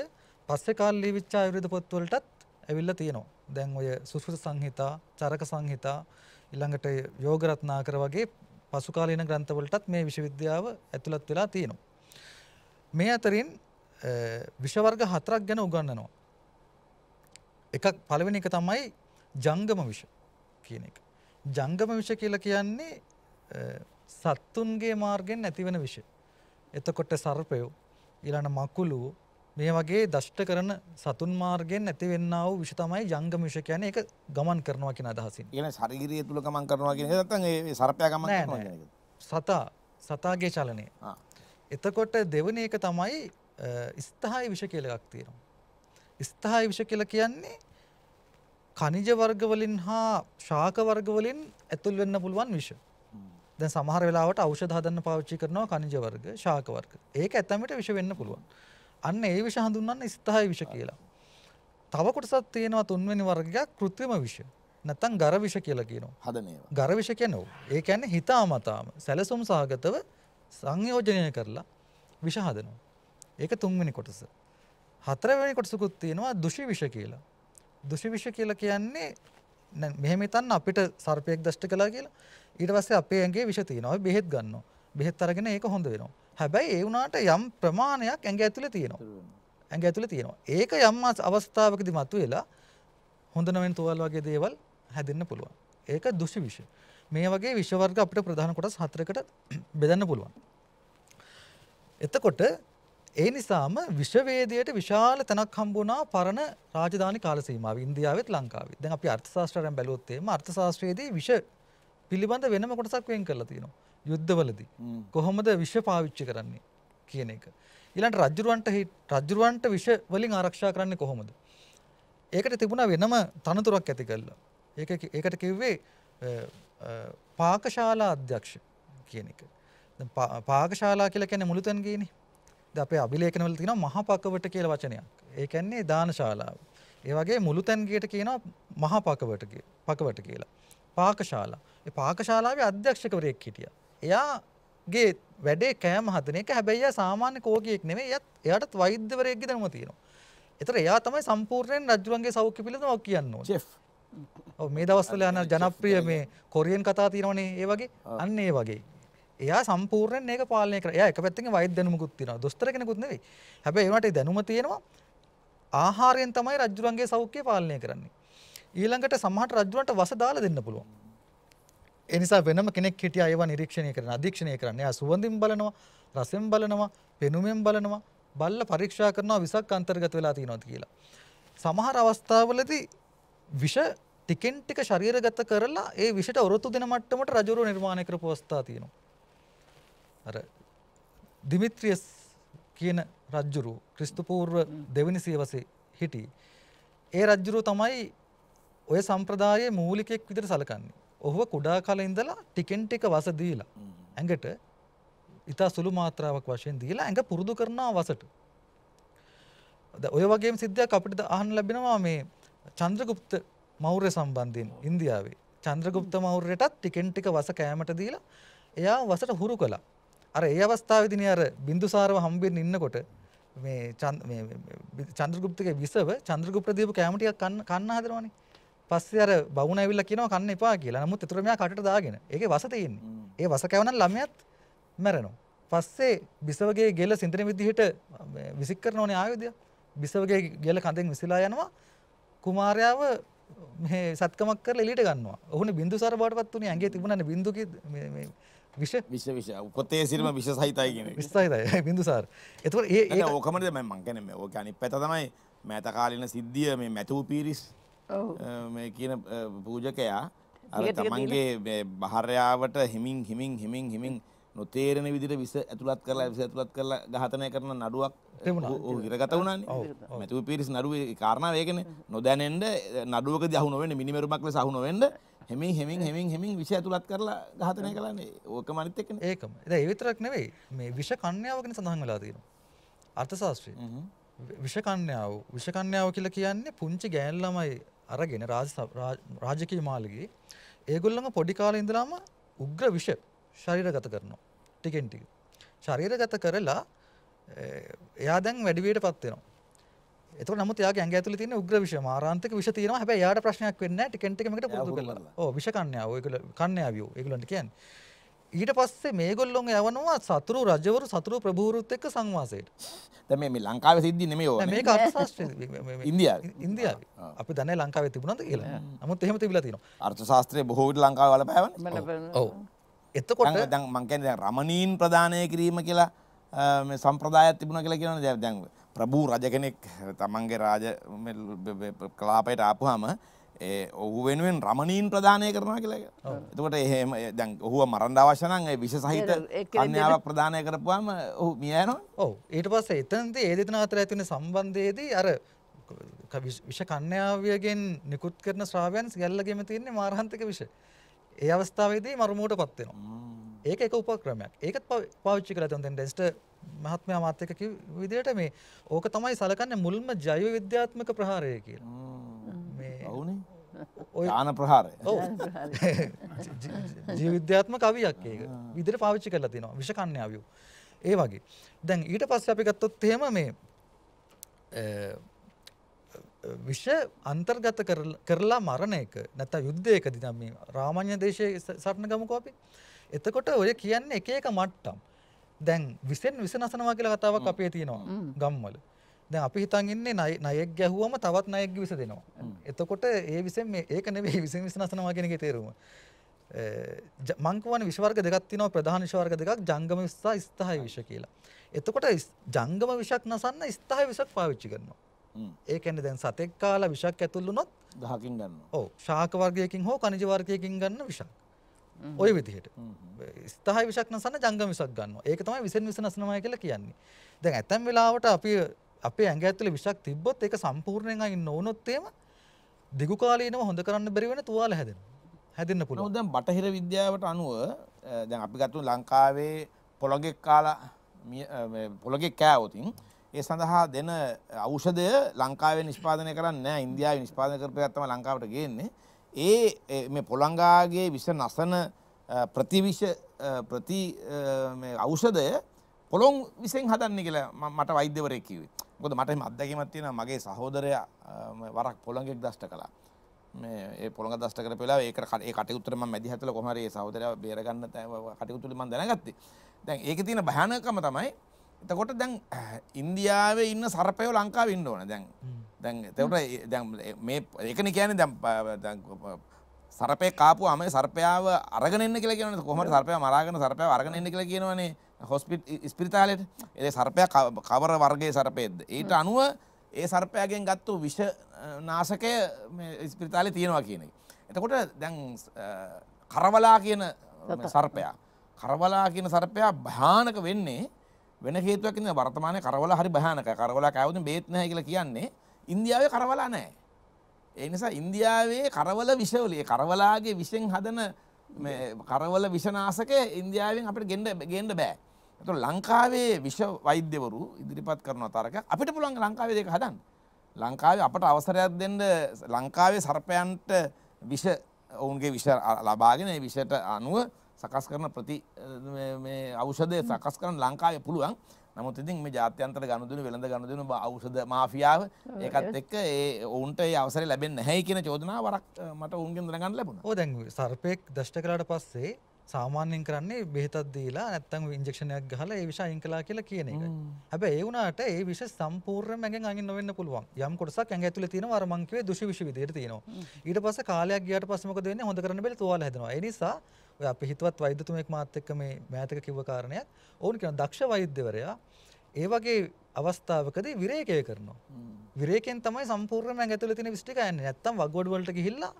පස්සේ කාලේ විච්ච ආයුර්වේද පොත්වලටත් ඇවිල්ලා තියෙනවා. දැන් ඔය සුසුත සංහිතා, චරක සංහිතා, ඊළඟට යෝග රත්නාකර වගේ පසු කාලීන ග්‍රන්ථවලටත් මේ විශ්වවිද්‍යාව ඇතුළත් වෙලා තියෙනවා. මේ අතරින් විෂ වර්ග හතරක් ගැන උගන්වනවා. එකක් පළවෙනි එක තමයි ජංගම විෂ කියන එක. ජංගම විෂ කියලා කියන්නේ සත්තුන්ගේ මාර්ගෙන් නැති වෙන විෂය. එතකොට සර්පයෝ ඊළඟ මකුළු මේ වගේ දෂ්ට කරන සතුන් මාර්ගයෙන් ඇති වෙන්නා වූ විෂ තමයි ජංගම විෂ කියන්නේ ඒක ගමන් කරනවා කියන අදහසින්. ඒ කියන්නේ ශාරීරිය තුල ගමන් කරනවා කියන එක නැත්නම් ඒ සර්පයා ගමන් කරනවා කියන එකද? සතා සතාගේ චලනය. එතකොට දෙවෙනි එක තමයි ස්ථායි විෂ කියලා එකක් තියෙනවා. ස්ථායි විෂ කියලා කියන්නේ කනිජ වර්ග වලින් හා ශාක වර්ග වලින් ඇතුල් වෙන්න පුළුවන් විෂ. දැන් සමහර වෙලාවට ඖෂධ හදන්න පාවිච්චි කරනවා ඛනිජ වර්ග, ශාක වර්ග. ඒක ඇත්තම විට විෂ වෙන්න පුළුවන්. අන්න ඒ විෂ හඳුන්වන්නේ ස්ථායි විෂ කියලා. තව කොටසක් තියෙනවා තුන්වෙනි වර්ගයක් કૃත්‍රිම විෂ. නැත්තම් ගර විෂ කියලා කියනවා. හදන ඒවා. ගර විෂ කියන්නේ ඒ කියන්නේ හිතාමතාම සැලසුම් සහගතව සංයෝජනය කරලා විෂ හදනවා. ඒක තුන්වෙනි කොටස. හතරවෙනි කොටසකුත් තියෙනවා දුෂි විෂ කියලා. දුෂි විෂ කියලා කියන්නේ මෙහෙම හිතන්න අපිට සර්පයෙක් දෂ්ට කළා කියලා ඊට පස්සේ අපේ ඇඟේ විෂ තියෙනවා. අපි බෙහෙත් ගන්නවා. බෙහෙත් අරගෙන ඒක හොඳ වෙනවා. හැබැයි ඒ වුණාට යම් ප්‍රමාණයක් ඇඟ ඇතුලේ තියෙනවා. ඇඟ ඇතුලේ තියෙනවා. ඒක යම් අවස්ථාවකදී මතුවෙලා හොඳ නොවන තුවල් වගේ දේවල් හැදෙන්න පුළුවන්. ඒක දුෂ්‍ය විෂ. මේ වගේ විෂ වර්ග අපිට ප්‍රධාන කොටස් හතරකට බෙදන්න පුළුවන්. එතකොට ඒ නිසාම විශ්වවේදයට විශාල තැනක් හම්බුණා පරණ රාජධානි කාල සීමාව ඉන්දියාවෙත් ලංකාවේ. දැන් අපි අර්ථශාස්ත්‍රයෙන් බැලුවොත් එimhe අර්ථශාස්ත්‍රයේදී විෂ පිළිබඳ වෙනම කොටසක් වෙන් කරලා තියෙනවා. යුද්ධවලදී කොහොමද විෂ පාවිච්චි කරන්නේ කියන එක. ඊළඟට රජුරවන්ට රජුරවන්ට විෂ වලින් ආරක්ෂා කරන්නේ කොහොමද? ඒකට තිබුණා වෙනම තනතුරක් ඇති කළා. ඒක ඒකට කිව්වේ පාකශාලා අධ්‍යක්ෂ කියන එක. පාකශාලා කියලා කියන්නේ මුළුතැන් ගේනේ. දැන් අපේ අභිලේඛනවල තියෙනවා මහපකවට කියලා වචනයක්. ඒ කියන්නේ දානශාලාව. ඒ වගේ මුළුතැන් ගේට කියනවා මහපකවට පකවට කියලා. පාකශාලා. පාකශාලාවේ අධ්‍යක්ෂකවරයෙක් හිටිය. එයාගේ වැඩේ කෑම හදන එක හැබැයි සාමාන්‍ය කෝගියෙක් නෙමේ යත් එයාටත් වෛද්‍යවරයෙක්ගේ දැනුම තියෙනවා. ඒතර එයා තමයි සම්පූර්ණයෙන් රජුරන්ගේ සෞඛ්‍ය පිළිබඳව කියන්න ඕනේ. ඔව් මේ දවස්වල යන ජනප්‍රිය මේ කොරියන් කතා තියෙනවනේ ඒ වගේ. අන්න ඒ වගේ. එයා සම්පූර්ණයෙන් මේක පාලනය කරා. එයා එක පැත්තකින් වෛද්‍ය දැනුමකුත් තියෙනවා. දොස්තර කෙනෙකුත් නෙවෙයි. හැබැයි ඒවට දැනුම තියෙනවා. ආහාරයෙන් තමයි රජුරන්ගේ සෞඛ්‍ය පාලනය කරන්නේ. ඊළඟට සමහර රජුරන්ට වස දාලා දෙන්න පුළුවන්. ඒ නිසා වෙනම කෙනෙක් හිටියා ඒවා නිරීක්ෂණය කරන අධීක්ෂණය කරන්න. එයා සුවඳින් බලනවා, රසෙන් බලනවා, පෙනුමෙන් බලනවා, බල්ලා පරීක්ෂා කරනවා විසක් අන්තර්ගත වෙලා තියෙනවද කියලා. සමහර අවස්ථාවලදී විෂ ටිකෙන් ටික ශරීරගත කරලා ඒ විෂයට ඔරොත්තු දෙන මට්ටමට රජුරු නිර්මාණය කරපු අවස්ථා තියෙනවා. අර දිමිත්‍රියස් කියන රජුරු ක්‍රිස්තු පූර්ව දෙවෙනි සියවසේ හිටියේ. ඒ රජුරු තමයි ඔය සම්ප්‍රදායේ මූලිකෙක් විදිහට සැලකන්නේ. ඔහුව කුඩා කාලේ ඉඳලා ටිකෙන් ටික වස දීලා ඇඟට ඉතා සුළු මාත්‍රාවක් වශයෙන් දීලා ඇඟ පුරුදු කරනවා වසට. ඔය වගේ සිද්ධයක් අපිට අහන්න ලැබෙනවා මේ චන්ද්‍රගුප්ත මෞර්ය සම්බන්ධයෙන් ඉන්දියාවේ චන්ද්‍රගුප්ත මෞර්යටත් ටිකෙන් ටික වස කෑමට දීලා එයා වසට හුරු කළා. අර ඒ අවස්ථාවේදීනේ අර බින්දුසාරව හම්බෙන්න ඉන්නකොට මේ චන්ද්‍රගුප්තගේ විසව චන්ද්‍රගුප්ත දීපු කෑම ටිකක් කන්න කන්න හදනවනේ. පස්සේ අර බවුන ඇවිල්ලා කියනවා කන්න එපා කියලා. නමුත් ඒතර මෙයා කටට දාගෙන. ඒකේ වස තියෙන්නේ. ඒ වස කැවනම් ළමයාත් මැරෙනවා. පස්සේ බිසවගේ ගෙල සිඳින විදිහට විසික් කරන ඕනේ ආයුධය. බිසවගේ ගෙල කඳෙන් විසිලා යනවා. කුමාරයාව මේ සත්කමක් කරලා එළියට ගන්නවා. ඔහුනේ බින්දුසාර බවටපත් උනේ ඇඟේ තිබුණානේ බින්දුකේ මේ මේ විෂ විෂ විෂ පොතේ සිරම විෂ සහිතයි කියන එක. විෂ සහිතයි බින්දුසාර. ඒතකොට ඒ ඒක ඕකමද මම කියන්නේ මේ ඕක අනිත් පැත්ත තමයි මෑත කාලින සිද්ධිය මේ මැතූ පීරිස් මේ කියන පූජකයා අර තමන්ගේ භාර්යාවට හිමින් හිමින් හිමින් හිමින් නොතේරෙන විදිහට විස ඇතුළත් කරලා විස ඇතුළත් කරලා ඝාතනය කරන නඩුවක් හිරගත වුණානේ. මැතිව පීරිස් නඩුවේ කාරණාව ඒකනේ. නොදැනෙන්න නඩුවකදී අහු නොවෙන්න මිනිමරුමක් ලෙස අහු නොවෙන්න හෙමින් හෙමින් හෙමින් හෙමින් විෂ ඇතුළත් කරලා ඝාතනය කළානේ. ඕකම අනිත් එක්කනේ. ඒකම. දැන් ඒ විතරක් නෙවෙයි. මේ විෂ කන්‍යාව ගැන සඳහන් වෙලා තියෙනවා. අර්ථ ශාස්ත්‍රයේ. විෂ කන්‍යාව. විෂ කන්‍යාව කියලා කියන්නේ පුංචි ගෑන් ළමයි අරගෙන රාජකීය මාලිගයේ ඒගොල්ලන්ව පොඩි කාලේ ඉඳලාම උග්‍ර විෂ ශරීරගත කරනවා ටිකෙන් ටික. ශරීරගත කරලා එයා දැන් වැඩි වියටපත් වෙනවා. එතකොට නමුත් එයාගේ ඇඟ ඇතුලේ තියෙන උග්‍ර විෂ මාරාන්තික විෂ තියෙනවා. හැබැයි එයාට ප්‍රශ්නයක් වෙන්නේ නැහැ ටිකෙන් ටික මේකට පුරුදු කරලා. ඔව් විෂ කන්‍යාව ඔයගොල්ලෝ කන්‍යාවියෝ ඒගොල්ලන්ට කියන්නේ. ඊට පස්සේ මේගොල්ලොන් යවනවා සතුරු රජවරු සතුරු ප්‍රභූරුත් එක්ක සංවාසයට. දැන් මේ මේ ලංකාවේ සිද්ධි නෙමෙයි ඕනේ. මේක අර්ථශාස්ත්‍රය ඉන්දියාවේ. ඉන්දියාවේ. අපි දන්නේ ලංකාවේ තිබුණාද කියලා. නමුත් එහෙම තිබිලා තියෙනවා. අර්ථශාස්ත්‍රය බොහෝ විට ලංකාවේ වලපෑවනේ. ඔව්. එතකොට දැන් මං කියන්නේ දැන් රමණීන් ප්‍රදානය කිරීම කියලා මේ සම්ප්‍රදායක් තිබුණා කියලා කියනවනේ. දැන් ප්‍රභූ රජ කෙනෙක් තමන්ගේ රාජ කලාපයට ආපුවාම ඔහු වෙනුවෙන් රමණීන් ප්‍රධානය කරනවා කියලක එතකොට එහෙම දැන් ඔහුව මරන්ඩ අවශ්‍යනන් විශ සහිත අන්‍යාව ප්‍රධානය කරපුවාම ඔහු මියයනවා ඕ ඊට පස්ස එතන්ද ඒදතන අතර ඇතින සම්බන්ධයේදී අර විෂ කන්‍යාවයගෙන් නිකුත් කරන ශ්‍රාවයන් ගැල්ලගෙම තියන්නේ මාර්හන්තක විෂ ඒ අවස්ථාවේදී මරමූට පත්වෙනවා ඒක එක උපක්‍රමයක් ඒකත් පාවිච්චි කර තන්තෙන් ඩෙස්ට මහත්මයා මාත්‍යක විදියට මේ ඕක තමයි සලකන්න මුල්ම ජයවිද්‍යාත්මක ප්‍රහාරය කියලා යාන ප්‍රහාරය ජීවිද්‍යාත්ම කවියක් ඒක විදිර පාවිච්චි කරලා තිනවා විෂකන්‍යාවියෝ ඒ වගේ දැන් ඊට පස්සේ අපි ගත්තොත් එහෙම මේ විෂ අන්තර්ගත කරලා මරණ එක නැත යුද්ධයකදි නම් මේ රාමණ්‍ය දේශයේ සටන ගමුකෝ අපි. එතකොට ඔය කියන්නේ එක එක මට්ටම්. දැන් විසෙන් විස නසනවා කියලා කතාවක් අපේ තියෙනවා ගම්වල. දැන් අපි හිතන් ඉන්නේ ණයෙක් ගැහුවම තවත් ණයෙක් විස දෙනවා. එතකොට ඒ විසෙන් මේ ඒක නෙවෙයි විසෙන් විසනසනවා කියන එකේ තේරුම. මං කියවන විෂ වර්ග දෙකක් තියෙනවා ප්‍රධාන විෂ වර්ග දෙකක් ජංගම විස සහ ස්ථායි විෂ කියලා. එතකොට ජංගම විෂක් නසන්න ස්ථායි විෂක් පාවිච්චි කරනවා. ඒ කියන්නේ දැන් සතෙක් කාලා විෂක් ඇතුල් වුණොත් 10කින් ගන්නවා. ඔව්. ශාක වර්ගයකින් හෝ කනිජ වර්ගයකින් ගන්න විෂක්. ඔය විදිහට ස්ථායි විෂක් නසන්න ජංගම විෂක් ගන්නවා. ඒක තමයි විසෙන් විස නසනවා කියලා කියන්නේ. දැන් ඇතැම් වෙලාවට අපි අපේ ඇඟ ඇතුලේ විෂක් තිබ්බොත් ඒක සම්පූර්ණයෙන් අයින් නොවුනොත් එහෙම දිගු කාලීනව හොඳ කරන්න බැරි වෙන තුවාල හැදෙනවා. හැදෙන්න පුළුවන්. නමුත් දැන් බටහිර විද්‍යාවට අනුව දැන් අපි ගත්තු ලංකාවේ පොළොගෙක් කාලා පොළොගෙක් කෑවොතින් ඒ සඳහා දෙන ඖෂධය ලංකාවේ නිෂ්පාදනය කරන්නේ ඉන්දියාවේ නිෂ්පාදනය කරපු එකක් තමයි ලංකාවට ගේන්නේ. ඒ මේ පොළංගාගේ විෂ නසන ප්‍රතිවිෂ ප්‍රති ඖෂධය පොළොන් විසෙන් හදන්නේ කියලා මට වෛද්‍යවරයෙක් කිව්වේ. මොකද මට එහෙම අත්දැකීමක් තියෙනවා මගේ සහෝදරයා වරක් පොළඟෙක් දෂ්ට කළා. මේ ඒ පොළඟ දෂ්ට කරපු වෙලාවේ ඒක ඒ කටයුත්තට මම මැදි හැතලා කොහොම හරි ඒ සහෝදරයා බේරගන්න කටයුතුලි මම දැනගත්තේ. දැන් ඒකේ තියෙන භයානකම තමයි එතකොට දැන් ඉන්දියාවේ ඉන්න සර්පයෝ ලංකාවේ ඉන්න ඕන දැන් දැන් එතකොට දැන් මේ ඒකනේ කියන්නේ දැන් සරපය කාපු අම සර්පයාව අරගෙනන්න කියලා කියන කොහමට සර්පය මරාගෙන සර්පය අරගෙන එන්න කියලා කියනවනේ හොස්පිට ඉස්පිරිතාලයට ඒ සර්පය කවර වර්ගයේ සරපයද්ද ඊට අනුව ඒ සර්පයගෙන් ගත්තු විෂ නාසකය ඉස්පිරිතාලේ තියෙනවා කියන එක. එතකොට දැන් කරවලා කියන සර්පයා කරවලා කියන සර්පයා භයානක වෙන්නේ වෙන හේතුවක් ඉඳලා වර්තමානයේ කරවලා හරි භයානකයි. කරවලා කෑවොත් බේත් නැහැ කියලා කියන්නේ ඉන්දියාවේ කරවලා නැහැ. ඒ නිසා ඉන්දියාවේ කරවල විෂවලේ කරවලාගේ විෂෙන් හදන කරවල විෂනාසක ඉන්දියාවෙන් අපට ගෙන්ඩ ගෙන්ඩ බෑ ඇතු ලංකාවේ විෂ වෛද්‍යවරු ඉදිරිපත් කරන තරක අපිට පුළන් ලංකාවේ දෙක හදන් ලංකාවේ අපට අවසරයක් දෙන්ඩ ලංකාවේ සර්පයන්ට විෂ ඔවුන්ගේ විෂ ලබාගෙන විෂයට අනුව සකස් කරන ප්‍රති අවෂදය සකස් කරන ලංකාවේ පුළුවන් නමුත් ඉතින් මේ ජාත්‍යන්තර ගනුදෙනු වෙළඳ ගනුදෙනු ඖෂධ මාෆියාව ඒකත් එක්ක ඒ ඔවුන්ට ඒ අවසරය ලැබෙන්නේ නැහැ කියන චෝදනාව වරක් මට ඔවුන්ගෙන් දැනගන්න ලැබුණා. ඔව් දැන් සර්පෙක් දෂ්ට කළාට පස්සේ සාමාන්‍යයෙන් කරන්නේ බෙහෙතක් දීලා නැත්තම් ඉන්ජෙක්ෂනයක් ගහලා ඒ විෂ අයින් කළා කියලා කියන එක. හැබැයි ඒ වුණාට ඒ විෂ සම්පූර්ණයෙන්ම ඇඟෙන් අයින් නොවෙන්න පුළුවන්. යම් කොටසක් ඇඟ ඇතුලේ තියෙනවා අර මං කිව්වේ දුෂ විෂ විදියට තියෙනවා. ඊට පස්සේ කාලයක් ගියාට පස්සේ මොකද වෙන්නේ? හොඳ කරන්න බැරි තුවාල හැදෙනවා. ඒ නිසා ඔය අපි හිතවත් වෛද්‍යතුමෙක් මාත් එක්ක මේ මෑතක කිව්ව කාරණයක් ඔවුන් කියන දක්ෂ වෛද්‍යවරයා ඒ වගේ අවස්ථාවකදී විරේකය කරනවා. විරේකෙන් තමයි සම්පූර්ණයෙන්ම ඇතුළේ තියෙන විශ්ටික යන්නේ. නැත්තම් වගවඩ වලට ගිහිල්ලා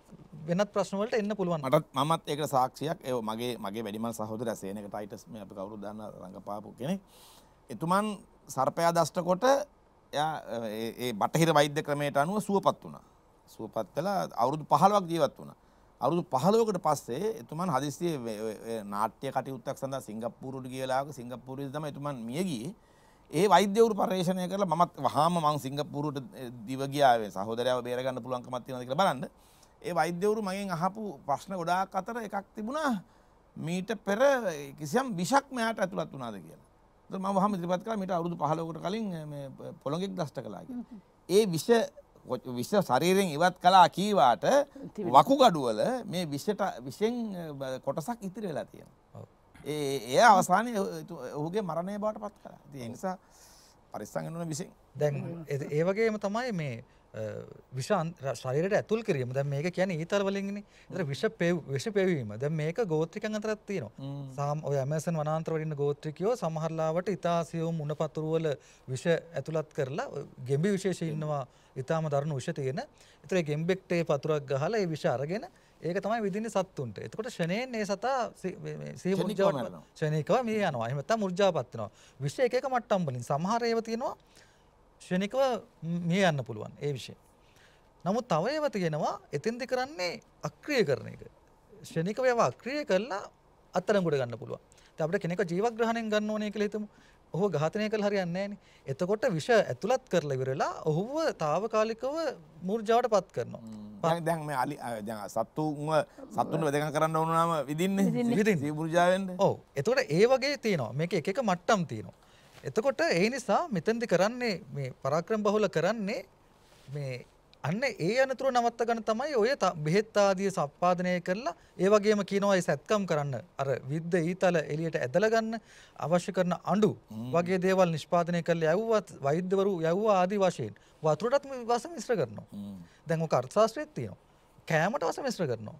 වෙනත් ප්‍රශ්න වලට එන්න පුළුවන්. මට මමත් ඒකට සාක්ෂියක්. ඒ මගේ මගේ වැඩිමල් සහෝදරයා සේනක ටයිටස් මේ අපි කවුරුද දන්න රංගපාපු කෙනෙක්. එතුමන් සර්පයා දෂ්ටකොට එයා ඒ බටහිර වෛද්‍ය ක්‍රමයට අනුව සුවපත් වුණා. සුවපත් වෙලා අවුරුදු 15ක් ජීවත් වුණා. අවුරුදු පහලෝකට පස්සේ එතුමන් හදිස්සිය නාට්‍ය කටයුත්තක් සඳහා සිංගප්පූරුට ගියලාක සිංගප්පූරේ තමයි එතුමන් මියගියේ. ඒ වෛද්‍යවරු පර්යේෂණය කරලා මමත් වහාම මං සිංගප්පූරුට දිව ගියාවේ සහෝදරයව බේරගන්න පුළුවන්කමක් තියෙනවද කියලා බලන්න. ඒ වෛද්‍යවරු මගෙන් අහපු ප්‍රශ්න ගොඩාක් අතර එකක් තිබුණා මීට පෙර කිසියම් විෂක් මෙයාට ඇතුළත් වුණාද කියලා. ඒත් මම වහාම ඉදිරිපත් කළා මීට අවුරුදු 15කට කලින් මේ පොළොංගෙක් දෂ්ට කළා කියලා. ඒ විෂ විශ්ව ශරීරයෙන් ඉවත් කලා කීවාට වකුගඩුවල මේ විශ්වට විෂෙන් කොටසක් ඉතිරි වෙලා තියෙන. ඒ එය අවසානය ඔහුගේ මරණය බවට පත් කලා. නිසා පරිස්සංගෙනුන විසින් දැන් ඒවගේම තමයි මේ විෂාන් ශරීරයට ඇතුල් කිරීම දැන් මේක කියන්නේ ඊතල වලින්ගෙන ඒතර විෂ විෂ පෙවීම දැන් මේක ගෝත්‍රිකයන් අතරත් තියෙනවා සාම ඔය ඇමසන් වනාන්තරවල ඉන්න ගෝත්‍රිකයෝ සමහරලාවට ඉතාසියුම් උණපතුරු වල විෂ ඇතුළත් කරලා ගෙඹි විශේෂ ඉන්නවා ඉතාම දරුණු විෂ තියෙන. ඒතර ඒ ගෙම්බෙක්ටේ පතුරක් ගහලා ඒ විෂ අරගෙන ඒක තමයි විදින්නේ සත්තුන්ට. එතකොට ෂණයෙන් ඒ සතා සිහි මුර්ජාවට ෂණිකව මිය යනවා. එහෙම නැත්නම් මුර්ජාපත් වෙනවා. විෂ එක එක මට්ටම් වලින් සමහර ඒවා තියෙනවා ක්ෂණිකව මිය යන්න පුළුවන් ඒ විෂය. නමුත් තව ඒවා තියෙනවා එතෙන්දි කරන්නේ අක්‍රිය කරන එක. ක්ෂණිකව ඒවා අක්‍රිය කරලා අත්තරංගුඩ ගන්න පුළුවන්. ඉතින් අපිට කෙනෙක් ජීවග්‍රහණයෙන් ගන්න ඕනේ කියලා හිතමු. ඔහුව ඝාතනය කළා හරියන්නේ නැහැ නේ. එතකොට විෂ ඇතුළත් කරලා ඉවරලා ඔහුව తాවකාලිකව මුර්ජාවටපත් කරනවා. يعني දැන් මේ අලි දැන් සත්තුන්ව සත්තුන්ව වැදගත් කරන්න ඕන නම් විදින්නේ. විදින්නේ. සී මුර්ජාවෙන්ද? ඔව්. එතකොට ඒ වගේ තියෙනවා. මේක එක එක මට්ටම් තියෙනවා. එතකොට ඒ නිසා මෙතෙන්දි කරන්නේ මේ පරාක්‍රම බහුල කරන්නේ මේ අන්න ඒ අනතුර නවත්ත ගන්න තමයි ඔය බෙහෙත් ආදිය සම්පාදනය කරලා ඒ වගේම කියනවා ඒ සැත්කම් කරන්න අර විද්ද ඊතල එළියට ඇදලා ගන්න අවශ්‍ය කරන අඬු වගේ දේවල් නිෂ්පාදනය කරලා යවුවත් වෛද්‍යවරු යවුවා ආදි වශයෙන් වතුරටත් වස මිශ්‍ර කරනවා. දැන් ඔක අර්ථ ශාස්ත්‍රයේත් තියෙනවා. කෑමට වස මිශ්‍ර කරනවා.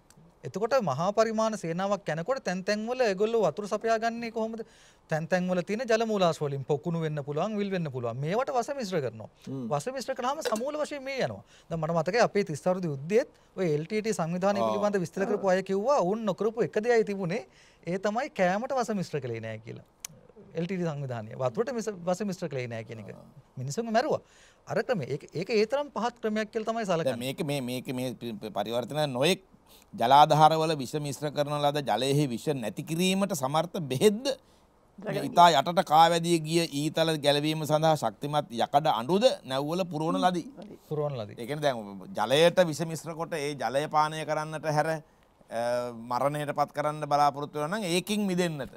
එතකොට මහා පරිමාණ සේනාවක් යනකොට තැන් තැන්වල ඒගොල්ලෝ වතුර සපයාගන්නේ කොහොමද? තැන් තැන්වල තියෙන ජල මූලාශ වලින් පොකුණු වෙන්න පුළුවන්, විල් වෙන්න පුළුවන්. මේවට වස මිශ්‍ර කරනවා. වස මිශ්‍ර කරාම සමූල වශයෙන් මේ යනවා. දැන් මට මතකයි අපේ 30 වරුදු යුද්ධයේත් ඔය LTT සංවිධානය පිළිබඳ විස්තර කරපු අය කිව්වා වුන් නොකරපු එක දෙයයි තිබුණේ ඒ තමයි කෑමට වස මිශ්‍ර කළේ නෑ කියලා. LTT සංවිධානය වතුරට වස මිශ්‍ර කළේ නෑ කියන එක. මිනිසුන්ව මැරුවා. අර ක්‍රමය ඒක ඒ තරම් පහත් ක්‍රමයක් කියලා තමයි සලකන්නේ. මේක මේ මේක මේ පරිවර්තන නොයෙක් ජලාධාරවල විෂ මිශ්‍ර කරන ලද ජලයෙහි විෂ නැති කිරීමට සමර්ථ බෙහෙද්ද ඉතා යටට කාවැදිය ගිය ඊතල ගැලවීම සඳහා ශක්තිමත් යකඩ අඩුද නැව්වල පුරුවණ ලදී පුරුවන් ලද එකන දැ ජලයට විෂමිශ්‍රකොට ඒ ජලය පානය කරන්නට හැර මරණයට පත් කරන්න බලාපොරොත්තුවන ඒකින් මිදන්නට.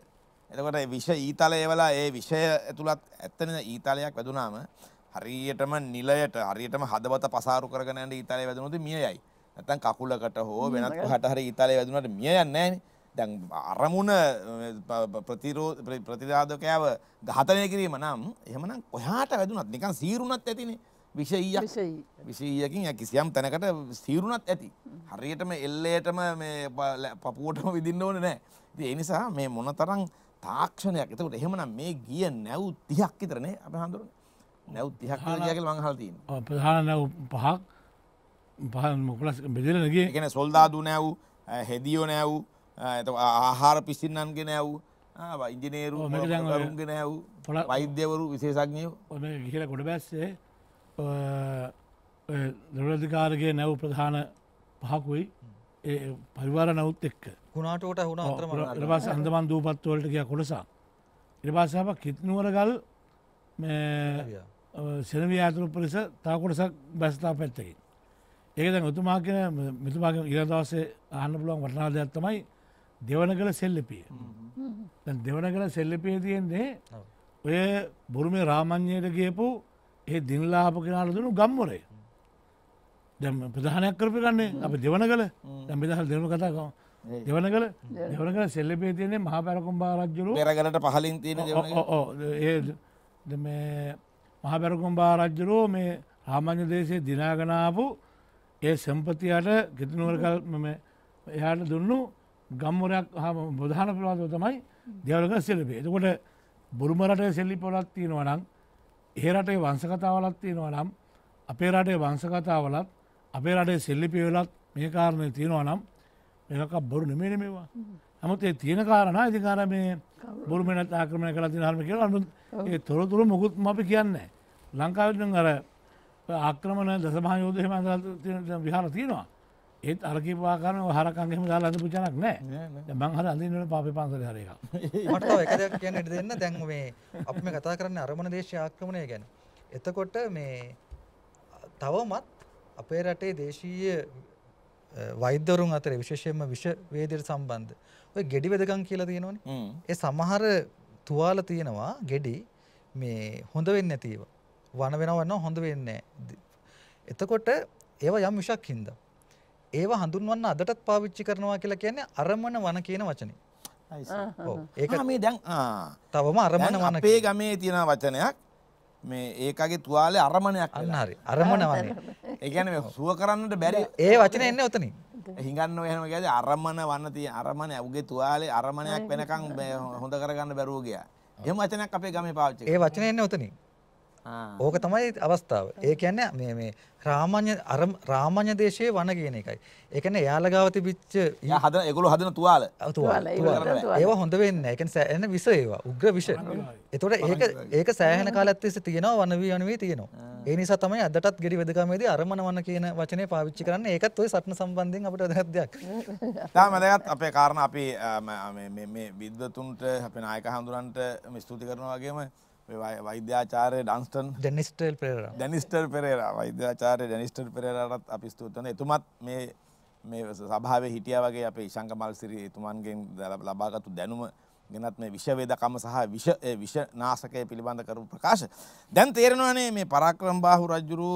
එතකොට විෂ ඊතලය වෙලා ඒ විෂය ඇතුළත් ඇත්තන ඊතාලයක් වැදුනාම හරියටම නිලයට හරියටම හදවත පසාරු කරගනට ඊතාලය වැදනුති මියයි. නැතන් කකුලකට හෝ වෙනත් හටහරි ඉතාලය වැදුනට මිය යන්නෑන දැන් අරමුණ ප්‍රතිරෝ ප්‍රතිරාධකෑව ගහතනය කිරීම නම් එහමනම් කොහට වැදුනත් නිකන් සීරුණත් ඇතිනේ විෂය විෂයකින් කිසියම් තැනකට සීරුණත් ඇති. හරියටම එල්ලේටම පපුුවටම විදින්න ඕන නෑ. ති එනිසා මේ මොන තරං තාක්ෂණයක් එතකට එහෙමන මේ ගිය නැව් තියක් ඉතරනේ අප හඳුරන නැව් තිහක් කියකල් මංහල්තිීන්. ප්‍රධාන නැව් පහක්. පාල බෙදල නගේ එකන සොල්දාදු නැව් හෙදියෝ නැව් ඇත ආහාර පිසින්නන්ගෙන ඇව් ඉජනේරු රුන්ගෙන ඇව් පොල වෛද්‍යවරු විශේෂක්ඥය ඔම විහිල ගොඩ බැස්සේ දරලධිකාරගේ නැව් ප්‍රධාන පහකුයි ඒ පරිවාර නවත් එක්ක කුණාටෝට හුණ රවාස අන්දමන් දූපත්වලට කිය කොටසා ඉරවාසාප කිත්නුවරගල් සෙනවී ඇතුරු පරිස තාකොටසක් බැස්ථා පැත්තකින් ඒක දැන් ඔතුමා කියන මෙතුමාගේ ඊළඟ දවසේ අහන්න පුළුවන් වටිනා දෙයක් තමයි දෙවනගල සෙල්ලිපිය. දැන් දෙවනගල සෙල්ලිපිය තියෙන්නේ ඔය බුරුමේ රාමඤ්ඤයට ගියපු ඒ දිනලාප කෙනාට දුන්නු ගම්මොරේ. දැන් ප්‍රධානයක් කරපු ගන්නේ අපි දෙවනගල. දැන් මෙදහල් දෙවන කතා කරමු. දෙවනගල දෙවනගල සෙල්ලිපිය තියෙන්නේ මහා පැරකුම්බා රජුරු පෙරගලට පහලින් තියෙන දෙවනගල. ඔව් ඒ මේ මහා පැරකුම්බා රජුරු මේ රාමඤ්ඤ දේශයේ දිනාගෙන ආපු ඒ සම්පතියට ගෙතනුවරකල් මම එයාට දුන්නු ගම්මරයක් හම බොධාන පළාතව තමයි දෙවලක සෙලබේ එතකොට බුරුමරට සෙල්ලි පොලත් තියෙනවා නම් ඒ රටේ වංසකතාවලත් තියෙනවා නම් අපේ රටේ වංසකතාවලත් අපේ රටේ සෙල්ලිපි වෙලත් මේ කාරණය තියෙනවා නම් මේක බොරු නෙමෙයි මේවා. නමුත් ඒ තියෙන කාරණා ඉතින් අර මේ බොරු මෙන්නත් ආක්‍රමණය කළා තියෙන හැම කියලා ඒ තොරතුරු මොකුත් අපි කියන්නේ නැහැ. ලංකාවේ නම් අර ආක්‍රමණ දසමහයෝදයම විහාර තියෙනවා ඒත් අරකි පාකාරන හරකන්ගෙම දාලා අඳපු ජනක් නෑ මං හර අඳින්නට පාපි පන්සල හර එක මට එක දෙයක් කියන්නට දෙන්න දැන් මේ අපි මේ කතා කරන්නේ අරමුණ දේශ ආක්‍රමණය ගැන එතකොට මේ තවමත් අපේ රටේ දේශීය වෛද්‍යවරුන් අතර විශේෂයෙන්ම විෂවේදයට සම්බන්ධ ඔය ගෙඩි වෙදකම් කියලා තියෙනවනේ ඒ සමහර තුවාල තියෙනවා ගෙඩි මේ හොඳ වෙන්නේ නැතිව වන වෙනවා වන්න හොඳ වෙන්නේ එතකොට ඒව යම් විශක් හින්ද ඒව හඳුන්වන්න අදටත් පාවිච්චි කරනවා කියලා කියන්නේ අරමන වන කියන වචනේ ඒක මේ දැන් තවම අරමන වන අපේ ගමේ තියෙන වචනයක් මේ ඒකගේ තුවාලේ අරමණයක් අන්න හරි අරමණ වනේ ඒ කියන්නේ සුව කරන්නට බැරි ඒ වචනේ එන්නේ ඔතනින් හිඟන්න ඔය එහෙම කියද අරමණ වන්න තියෙන අරමණ උගේ තුවාලේ අරමණයක් වෙනකන් හොඳ කරගන්න බැරුව ගියා එහෙම වචනයක් අපේ ගමේ පාවිච්චි ඒ වචනේ එන්නේ ඔතනින් ඕක තමයි අවස්ථාව. ඒ කියන්නේ මේ මේ රාමඤ්‍ය අර රාමඤ්‍ය දේශයේ වන කියන එකයි. ඒ කියන්නේ යාලගාව තිබිච්ච යා හදන ඒගොල්ලෝ හදන තුවාල. තුවාල. ඒව හොඳ වෙන්නේ නැහැ. ඒ කියන්නේ සෑහෙන විස ඒවා. උග්‍ර විස. ඒතකොට ඒක ඒක සෑහෙන කාලයක් තිස්සේ තියෙනවා වනවි වනවි තියෙනවා. ඒ නිසා තමයි අදටත් ගෙඩි වෙදකමේදී අරමන වන කියන වචනේ පාවිච්චි කරන්නේ. ඒකත් ওই සටන සම්බන්ධයෙන් අපිට වැදගත් දෙයක්. තාම වැදගත් අපේ කාරණා අපි මේ මේ විද්වතුන්ට අපේ නායක හඳුරන්ට ස්තුති කරනවා වගේම වෛද්‍යාචාරය ඩන්ස්ටන් ජැනිස්ටල් පෙර ජැනිස්ටර් පෙරේර වෛද්‍යාචාරය ජැනිස්ටර් පෙරරත් අපි ස්තුතන එතුමත් මේ මේ සභාව හිටිය වගේ අප ශංකමල් සිරි එතුමන්ගෙන් ලබාගතු දැනුම ගෙනත් මේ විෂවේදකම සහ විෂ විෂ නාසකය පිළිබඳ කරු ප්‍රකාශ දැන් තේරෙනවනේ මේ පරාක්‍රම් බාහු රජ්ජුරූ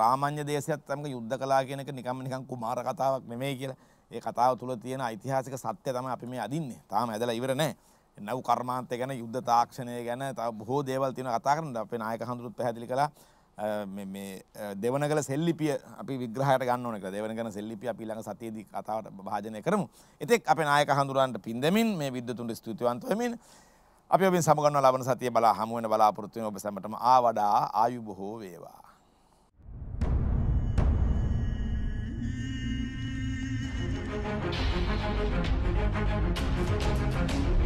රාමන්්‍ය දේශයත් සමඟ යුද්ධ කලා කියෙනක නිකම නිකං කුමාර කතාවක් නෙමේ කියලා ඒ කතාව තුළ තියෙන ඓතිහාසික සත්‍ය තම අපි මේ අදින්නේ තාම ඇදලා ඉවරනෑ නැව් කර්මාන්තය ගැන යුද්ධ තාක්ෂණය ගැන බොහෝ දේවල් තියෙන කතා කරන්න අපේ නායක හඳුරුත් පැහැදිලි කළා මේ දෙවනගල සෙල්ලිපිය අපි විග්‍රහයට ගන්න ඕන කියලා දෙවනගල සෙල්ලිපිය අපි ළඟ සතියේදී කතාවට භාජනය කරමු. එතෙක් අපේ නායක හඳුරන්ට පින් දෙමින් මේ විද්වතුන්ට ස්තුතිවන්ත වෙමින් අපි ඔබෙන් සමුගන්නවා ලබන සතියේ බලා හමු වෙන බලාපොරොත්තු වෙන ඔබ සැමටම ආ වඩා ආයු බොහෝ වේවා. Thank you.